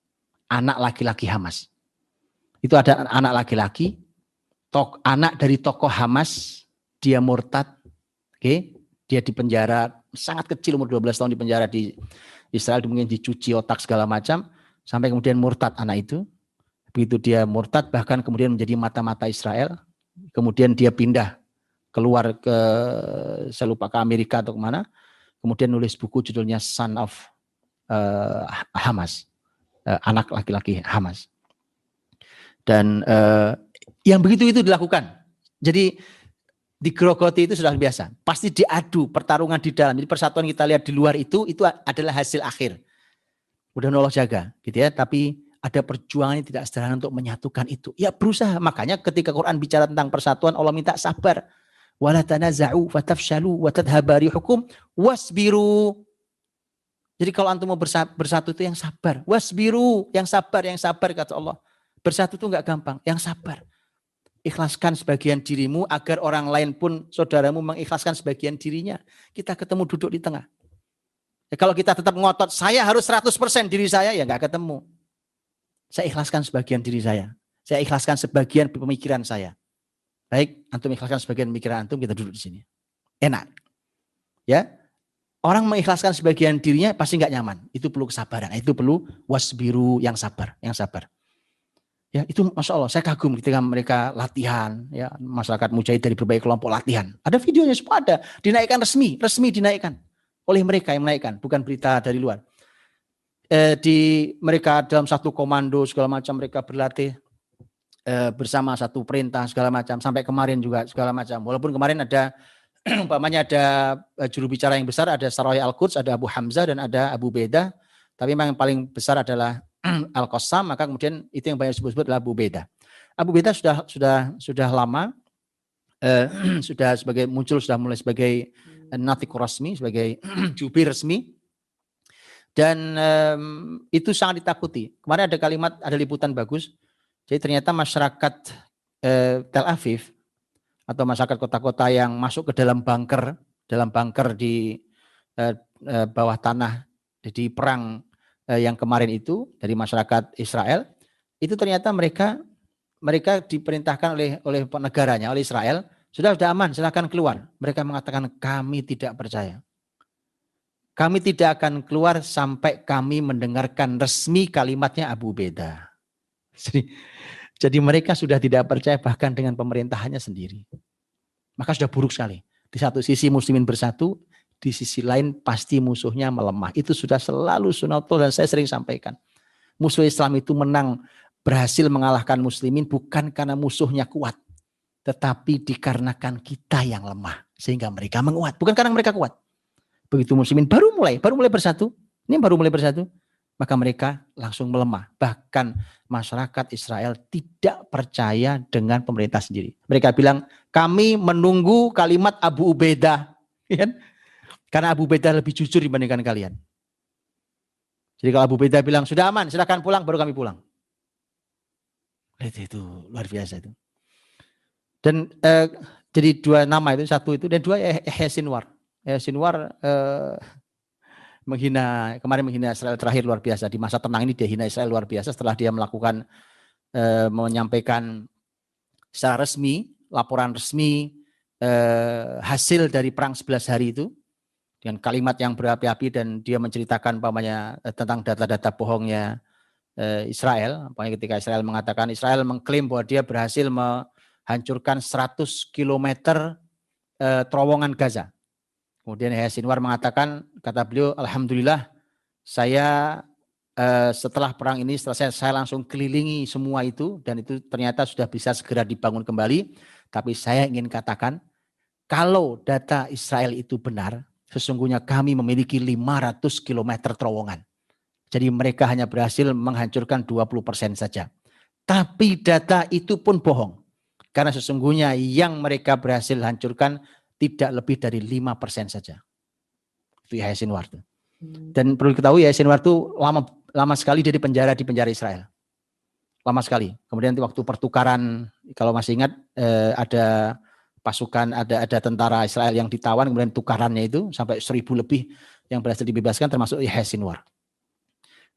Anak laki-laki Hamas. Itu ada anak laki-laki. Tok, anak dari tokoh Hamas. Dia murtad. Oke. Okay? dia di penjara sangat kecil umur 12 tahun di penjara di Israel mungkin dicuci otak segala macam sampai kemudian murtad anak itu begitu dia murtad bahkan kemudian menjadi mata-mata Israel kemudian dia pindah keluar ke saya lupa ke Amerika atau kemana kemudian nulis buku judulnya Son of uh, Hamas uh, anak laki-laki Hamas dan uh, yang begitu itu dilakukan jadi digrogoti itu sudah biasa. Pasti diadu pertarungan di dalam. Jadi persatuan kita lihat di luar itu itu adalah hasil akhir. Udah Allah jaga, gitu ya. Tapi ada perjuangan yang tidak sederhana untuk menyatukan itu. Ya berusaha. Makanya ketika Quran bicara tentang persatuan, Allah minta sabar. Wala fatafshalu watadhabari hukum wasbiru. Jadi kalau antum mau bersatu itu yang sabar. Wasbiru, yang sabar, yang sabar kata Allah. Bersatu itu enggak gampang, yang sabar ikhlaskan sebagian dirimu agar orang lain pun saudaramu mengikhlaskan sebagian dirinya. Kita ketemu duduk di tengah. Ya, kalau kita tetap ngotot, saya harus 100% diri saya, ya nggak ketemu. Saya ikhlaskan sebagian diri saya. Saya ikhlaskan sebagian pemikiran saya. Baik, antum ikhlaskan sebagian pemikiran antum, kita duduk di sini. Enak. Ya, Orang mengikhlaskan sebagian dirinya pasti nggak nyaman. Itu perlu kesabaran. Itu perlu wasbiru yang sabar, yang sabar. Ya, itu masya Allah. Saya kagum ketika mereka latihan, ya masyarakat mujahid dari berbagai kelompok latihan. Ada videonya semua ada, dinaikkan resmi, resmi dinaikkan oleh mereka yang menaikkan, bukan berita dari luar. Eh, di mereka dalam satu komando segala macam mereka berlatih eh, bersama satu perintah segala macam sampai kemarin juga segala macam. Walaupun kemarin ada umpamanya ada eh, juru bicara yang besar, ada Saroy Al Quds, ada Abu Hamzah dan ada Abu Beda. Tapi memang yang paling besar adalah Al-Qassam, maka kemudian itu yang banyak disebut-sebut adalah Abu Beda. Abu Beda sudah sudah sudah lama eh, sudah sebagai muncul sudah mulai sebagai eh, natik resmi sebagai jubir resmi dan eh, itu sangat ditakuti. Kemarin ada kalimat ada liputan bagus. Jadi ternyata masyarakat eh, Tel Aviv atau masyarakat kota-kota yang masuk ke dalam bunker, dalam bunker di eh, eh, bawah tanah di perang Eh, yang kemarin itu dari masyarakat Israel itu ternyata mereka mereka diperintahkan oleh oleh negaranya oleh Israel sudah sudah aman silahkan keluar mereka mengatakan kami tidak percaya kami tidak akan keluar sampai kami mendengarkan resmi kalimatnya Abu Beda jadi jadi mereka sudah tidak percaya bahkan dengan pemerintahannya sendiri maka sudah buruk sekali di satu sisi muslimin bersatu di sisi lain pasti musuhnya melemah. Itu sudah selalu sunatullah dan saya sering sampaikan. Musuh Islam itu menang, berhasil mengalahkan muslimin bukan karena musuhnya kuat. Tetapi dikarenakan kita yang lemah. Sehingga mereka menguat. Bukan karena mereka kuat. Begitu muslimin baru mulai, baru mulai bersatu. Ini baru mulai bersatu. Maka mereka langsung melemah. Bahkan masyarakat Israel tidak percaya dengan pemerintah sendiri. Mereka bilang, kami menunggu kalimat Abu Ubaidah. Kan? Karena Abu Beda lebih jujur dibandingkan kalian. Jadi kalau Abu Beda bilang, sudah aman, silahkan pulang, baru kami pulang. Itu, itu luar biasa itu. Dan eh, jadi dua nama itu, satu itu, dan dua eh Sinwar. Eh, Sinwar eh, menghina, kemarin menghina Israel terakhir luar biasa. Di masa tenang ini dia hina Israel luar biasa setelah dia melakukan, eh, menyampaikan secara resmi, laporan resmi eh, hasil dari perang 11 hari itu dengan kalimat yang berapi-api dan dia menceritakan pamannya eh, tentang data-data bohongnya eh, Israel, apalagi ketika Israel mengatakan Israel mengklaim bahwa dia berhasil menghancurkan 100 km eh, terowongan Gaza. Kemudian Yahya Sinwar mengatakan kata beliau alhamdulillah saya setelah perang ini setelah saya langsung kelilingi semua itu dan itu ternyata sudah bisa segera dibangun kembali tapi saya ingin katakan kalau data Israel itu benar sesungguhnya kami memiliki 500 km terowongan. Jadi mereka hanya berhasil menghancurkan 20% persen saja. Tapi data itu pun bohong. Karena sesungguhnya yang mereka berhasil hancurkan tidak lebih dari 5% persen saja. Itu Yasin Ward. Hmm. Dan perlu diketahui Yasin Wartu lama lama sekali dari penjara di penjara Israel. Lama sekali. Kemudian waktu pertukaran kalau masih ingat eh, ada pasukan ada ada tentara Israel yang ditawan kemudian tukarannya itu sampai seribu lebih yang berhasil dibebaskan termasuk Yehesinwar.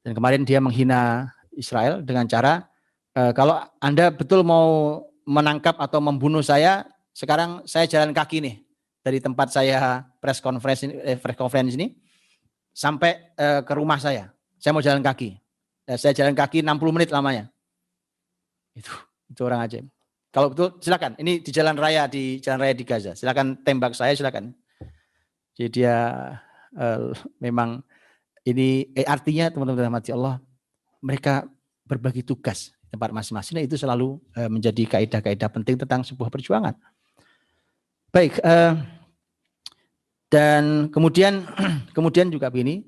Dan kemarin dia menghina Israel dengan cara e, kalau Anda betul mau menangkap atau membunuh saya, sekarang saya jalan kaki nih dari tempat saya press conference ini, eh, press conference ini sampai e, ke rumah saya. Saya mau jalan kaki. Eh, saya jalan kaki 60 menit lamanya. Itu itu orang ajaib. Kalau betul silakan. Ini di jalan raya di jalan raya di Gaza. Silakan tembak saya silakan. Jadi dia uh, memang ini eh, artinya teman-teman mati Allah mereka berbagi tugas tempat masing-masing. Nah, itu selalu uh, menjadi kaidah-kaidah penting tentang sebuah perjuangan. Baik, uh, dan kemudian kemudian juga begini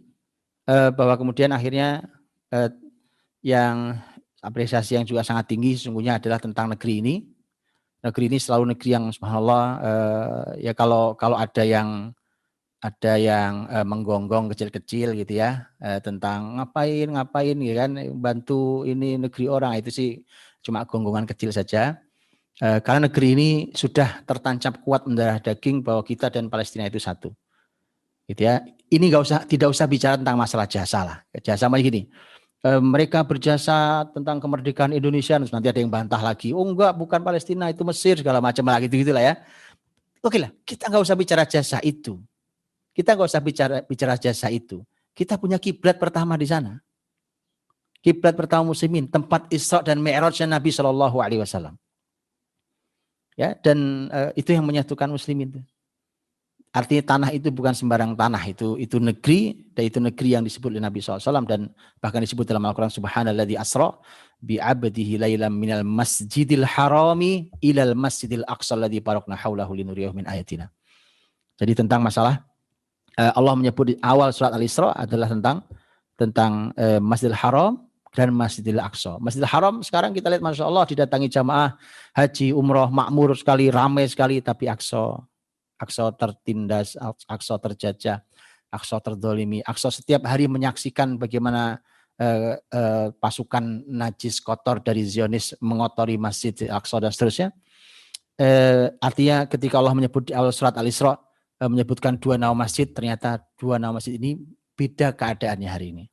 uh, bahwa kemudian akhirnya uh, yang apresiasi yang juga sangat tinggi sesungguhnya adalah tentang negeri ini negeri ini selalu negeri yang subhanallah eh, ya kalau kalau ada yang ada yang eh, menggonggong kecil-kecil gitu ya eh, tentang ngapain ngapain gitu kan bantu ini negeri orang itu sih cuma gonggongan kecil saja eh, karena negeri ini sudah tertancap kuat mendarah daging bahwa kita dan Palestina itu satu gitu ya ini nggak usah tidak usah bicara tentang masalah jasa lah jasa begini. gini Eh, mereka berjasa tentang kemerdekaan Indonesia terus nanti ada yang bantah lagi oh enggak bukan Palestina itu Mesir segala macam lagi gitu gitulah ya oke lah kita nggak usah bicara jasa itu kita nggak usah bicara bicara jasa itu kita punya kiblat pertama di sana kiblat pertama muslimin tempat Isra dan Mi'rajnya Nabi Shallallahu Alaihi Wasallam ya dan e, itu yang menyatukan muslimin artinya tanah itu bukan sembarang tanah itu itu negeri dan itu negeri yang disebut oleh Nabi SAW dan bahkan disebut dalam Al-Quran Subhanalladzi asra bi abdihi lailam minal masjidil harami ilal masjidil aqsa alladzi barakna haulahu linuriyahu min ayatina. Jadi tentang masalah eh, Allah menyebut di awal surat Al-Isra adalah tentang tentang eh, Masjidil Haram dan Masjidil Aqsa. Masjidil Haram sekarang kita lihat Masya Allah didatangi jamaah haji, umroh, makmur sekali, ramai sekali, tapi Aqsa Aksa tertindas, Aksa terjajah, Aksa terdolimi. Aksa setiap hari menyaksikan bagaimana eh, eh, pasukan najis kotor dari Zionis mengotori masjid Aksa dan seterusnya. Eh, artinya ketika Allah menyebut di awal surat Al-Isra eh, menyebutkan dua nama masjid, ternyata dua nama masjid ini beda keadaannya hari ini.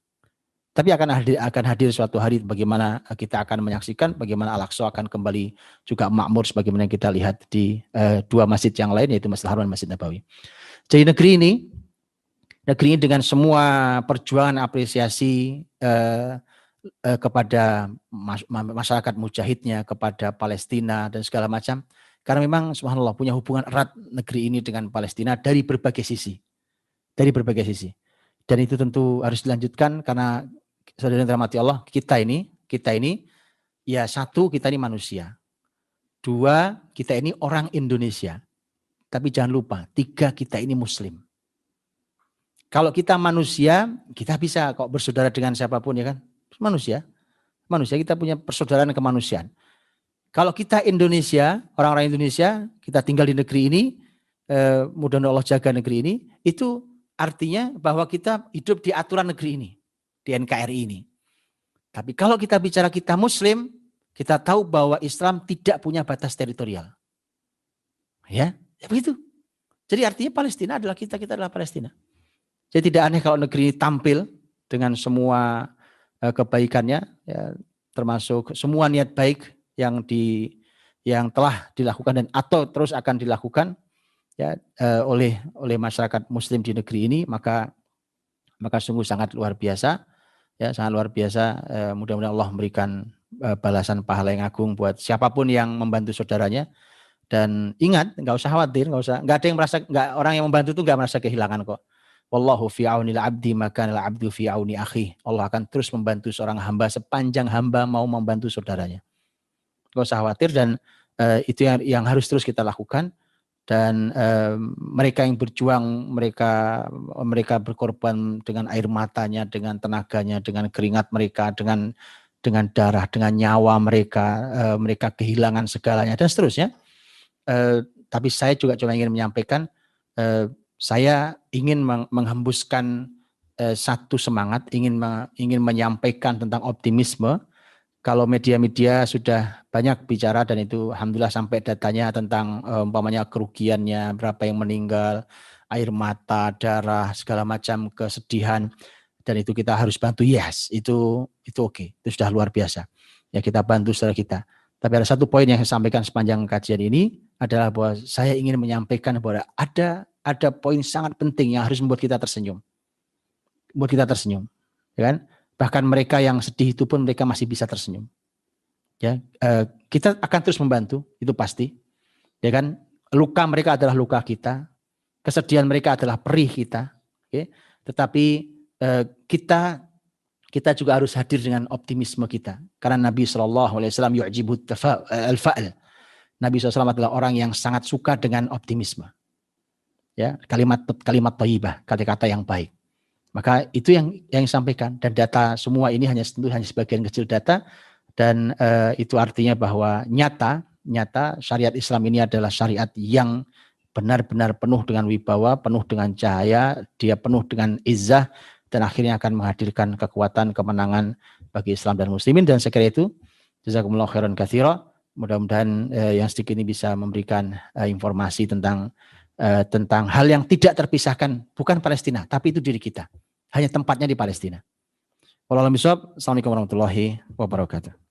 Tapi akan hadir, akan hadir suatu hari bagaimana eh, kita akan menyaksikan bagaimana Al-Aqsa akan kembali juga makmur sebagaimana kita lihat di eh, dua masjid yang lain yaitu Masjid Haram dan Masjid Nabawi. Jadi negeri ini negeri ini dengan semua perjuangan apresiasi eh, eh, kepada mas, masyarakat mujahidnya kepada Palestina dan segala macam karena memang subhanallah punya hubungan erat negeri ini dengan Palestina dari berbagai sisi. Dari berbagai sisi dan itu tentu harus dilanjutkan karena saudara yang dirahmati Allah, kita ini, kita ini, ya satu kita ini manusia. Dua, kita ini orang Indonesia. Tapi jangan lupa, tiga kita ini muslim. Kalau kita manusia, kita bisa kok bersaudara dengan siapapun ya kan? Manusia. Manusia kita punya persaudaraan kemanusiaan. Kalau kita Indonesia, orang-orang Indonesia, kita tinggal di negeri ini, eh, mudah-mudahan Allah jaga negeri ini, itu artinya bahwa kita hidup di aturan negeri ini di NKRI ini. Tapi kalau kita bicara kita muslim, kita tahu bahwa Islam tidak punya batas teritorial. Ya, ya begitu. Jadi artinya Palestina adalah kita, kita adalah Palestina. Jadi tidak aneh kalau negeri ini tampil dengan semua eh, kebaikannya, ya, termasuk semua niat baik yang di yang telah dilakukan dan atau terus akan dilakukan ya eh, oleh oleh masyarakat muslim di negeri ini maka maka sungguh sangat luar biasa ya sangat luar biasa. Eh, mudah-mudahan Allah memberikan eh, balasan pahala yang agung buat siapapun yang membantu saudaranya. Dan ingat, nggak usah khawatir, nggak usah, nggak ada yang merasa, nggak orang yang membantu itu nggak merasa kehilangan kok. Wallahu fi aunil abdi maka abdu fi auni akhi. Allah akan terus membantu seorang hamba sepanjang hamba mau membantu saudaranya. Nggak usah khawatir dan eh, itu yang, yang harus terus kita lakukan dan eh, mereka yang berjuang mereka mereka berkorban dengan air matanya dengan tenaganya dengan keringat mereka dengan dengan darah dengan nyawa mereka eh, mereka kehilangan segalanya dan seterusnya eh, tapi saya juga cuma ingin menyampaikan eh, saya ingin menghembuskan satu semangat ingin ingin menyampaikan tentang optimisme kalau media-media sudah banyak bicara dan itu alhamdulillah sampai datanya tentang eh, umpamanya kerugiannya, berapa yang meninggal, air mata, darah, segala macam kesedihan dan itu kita harus bantu. Yes, itu itu oke. Okay. Itu sudah luar biasa. Ya kita bantu saudara kita. Tapi ada satu poin yang saya sampaikan sepanjang kajian ini adalah bahwa saya ingin menyampaikan bahwa ada ada poin sangat penting yang harus membuat kita tersenyum. Membuat kita tersenyum, ya kan? Bahkan mereka yang sedih itu pun mereka masih bisa tersenyum. Ya, eh, kita akan terus membantu, itu pasti. Ya kan? Luka mereka adalah luka kita, kesedihan mereka adalah perih kita, oke ya, Tetapi eh, kita kita juga harus hadir dengan optimisme kita. Karena Nabi Shallallahu Alaihi Wasallam yu'jibut eh, al-fa'al. Nabi SAW adalah orang yang sangat suka dengan optimisme. Ya, kalimat kalimat toibah, kata-kata yang baik. Maka itu yang yang disampaikan dan data semua ini hanya tentu hanya sebagian kecil data dan eh, itu artinya bahwa nyata nyata syariat Islam ini adalah syariat yang benar-benar penuh dengan wibawa, penuh dengan cahaya, dia penuh dengan izah dan akhirnya akan menghadirkan kekuatan kemenangan bagi Islam dan muslimin dan sekira itu jazakumullah khairan katsira. Mudah-mudahan eh, yang sedikit ini bisa memberikan eh, informasi tentang tentang hal yang tidak terpisahkan bukan Palestina tapi itu diri kita. Hanya tempatnya di Palestina. Wallahualam Assalamualaikum warahmatullahi wabarakatuh.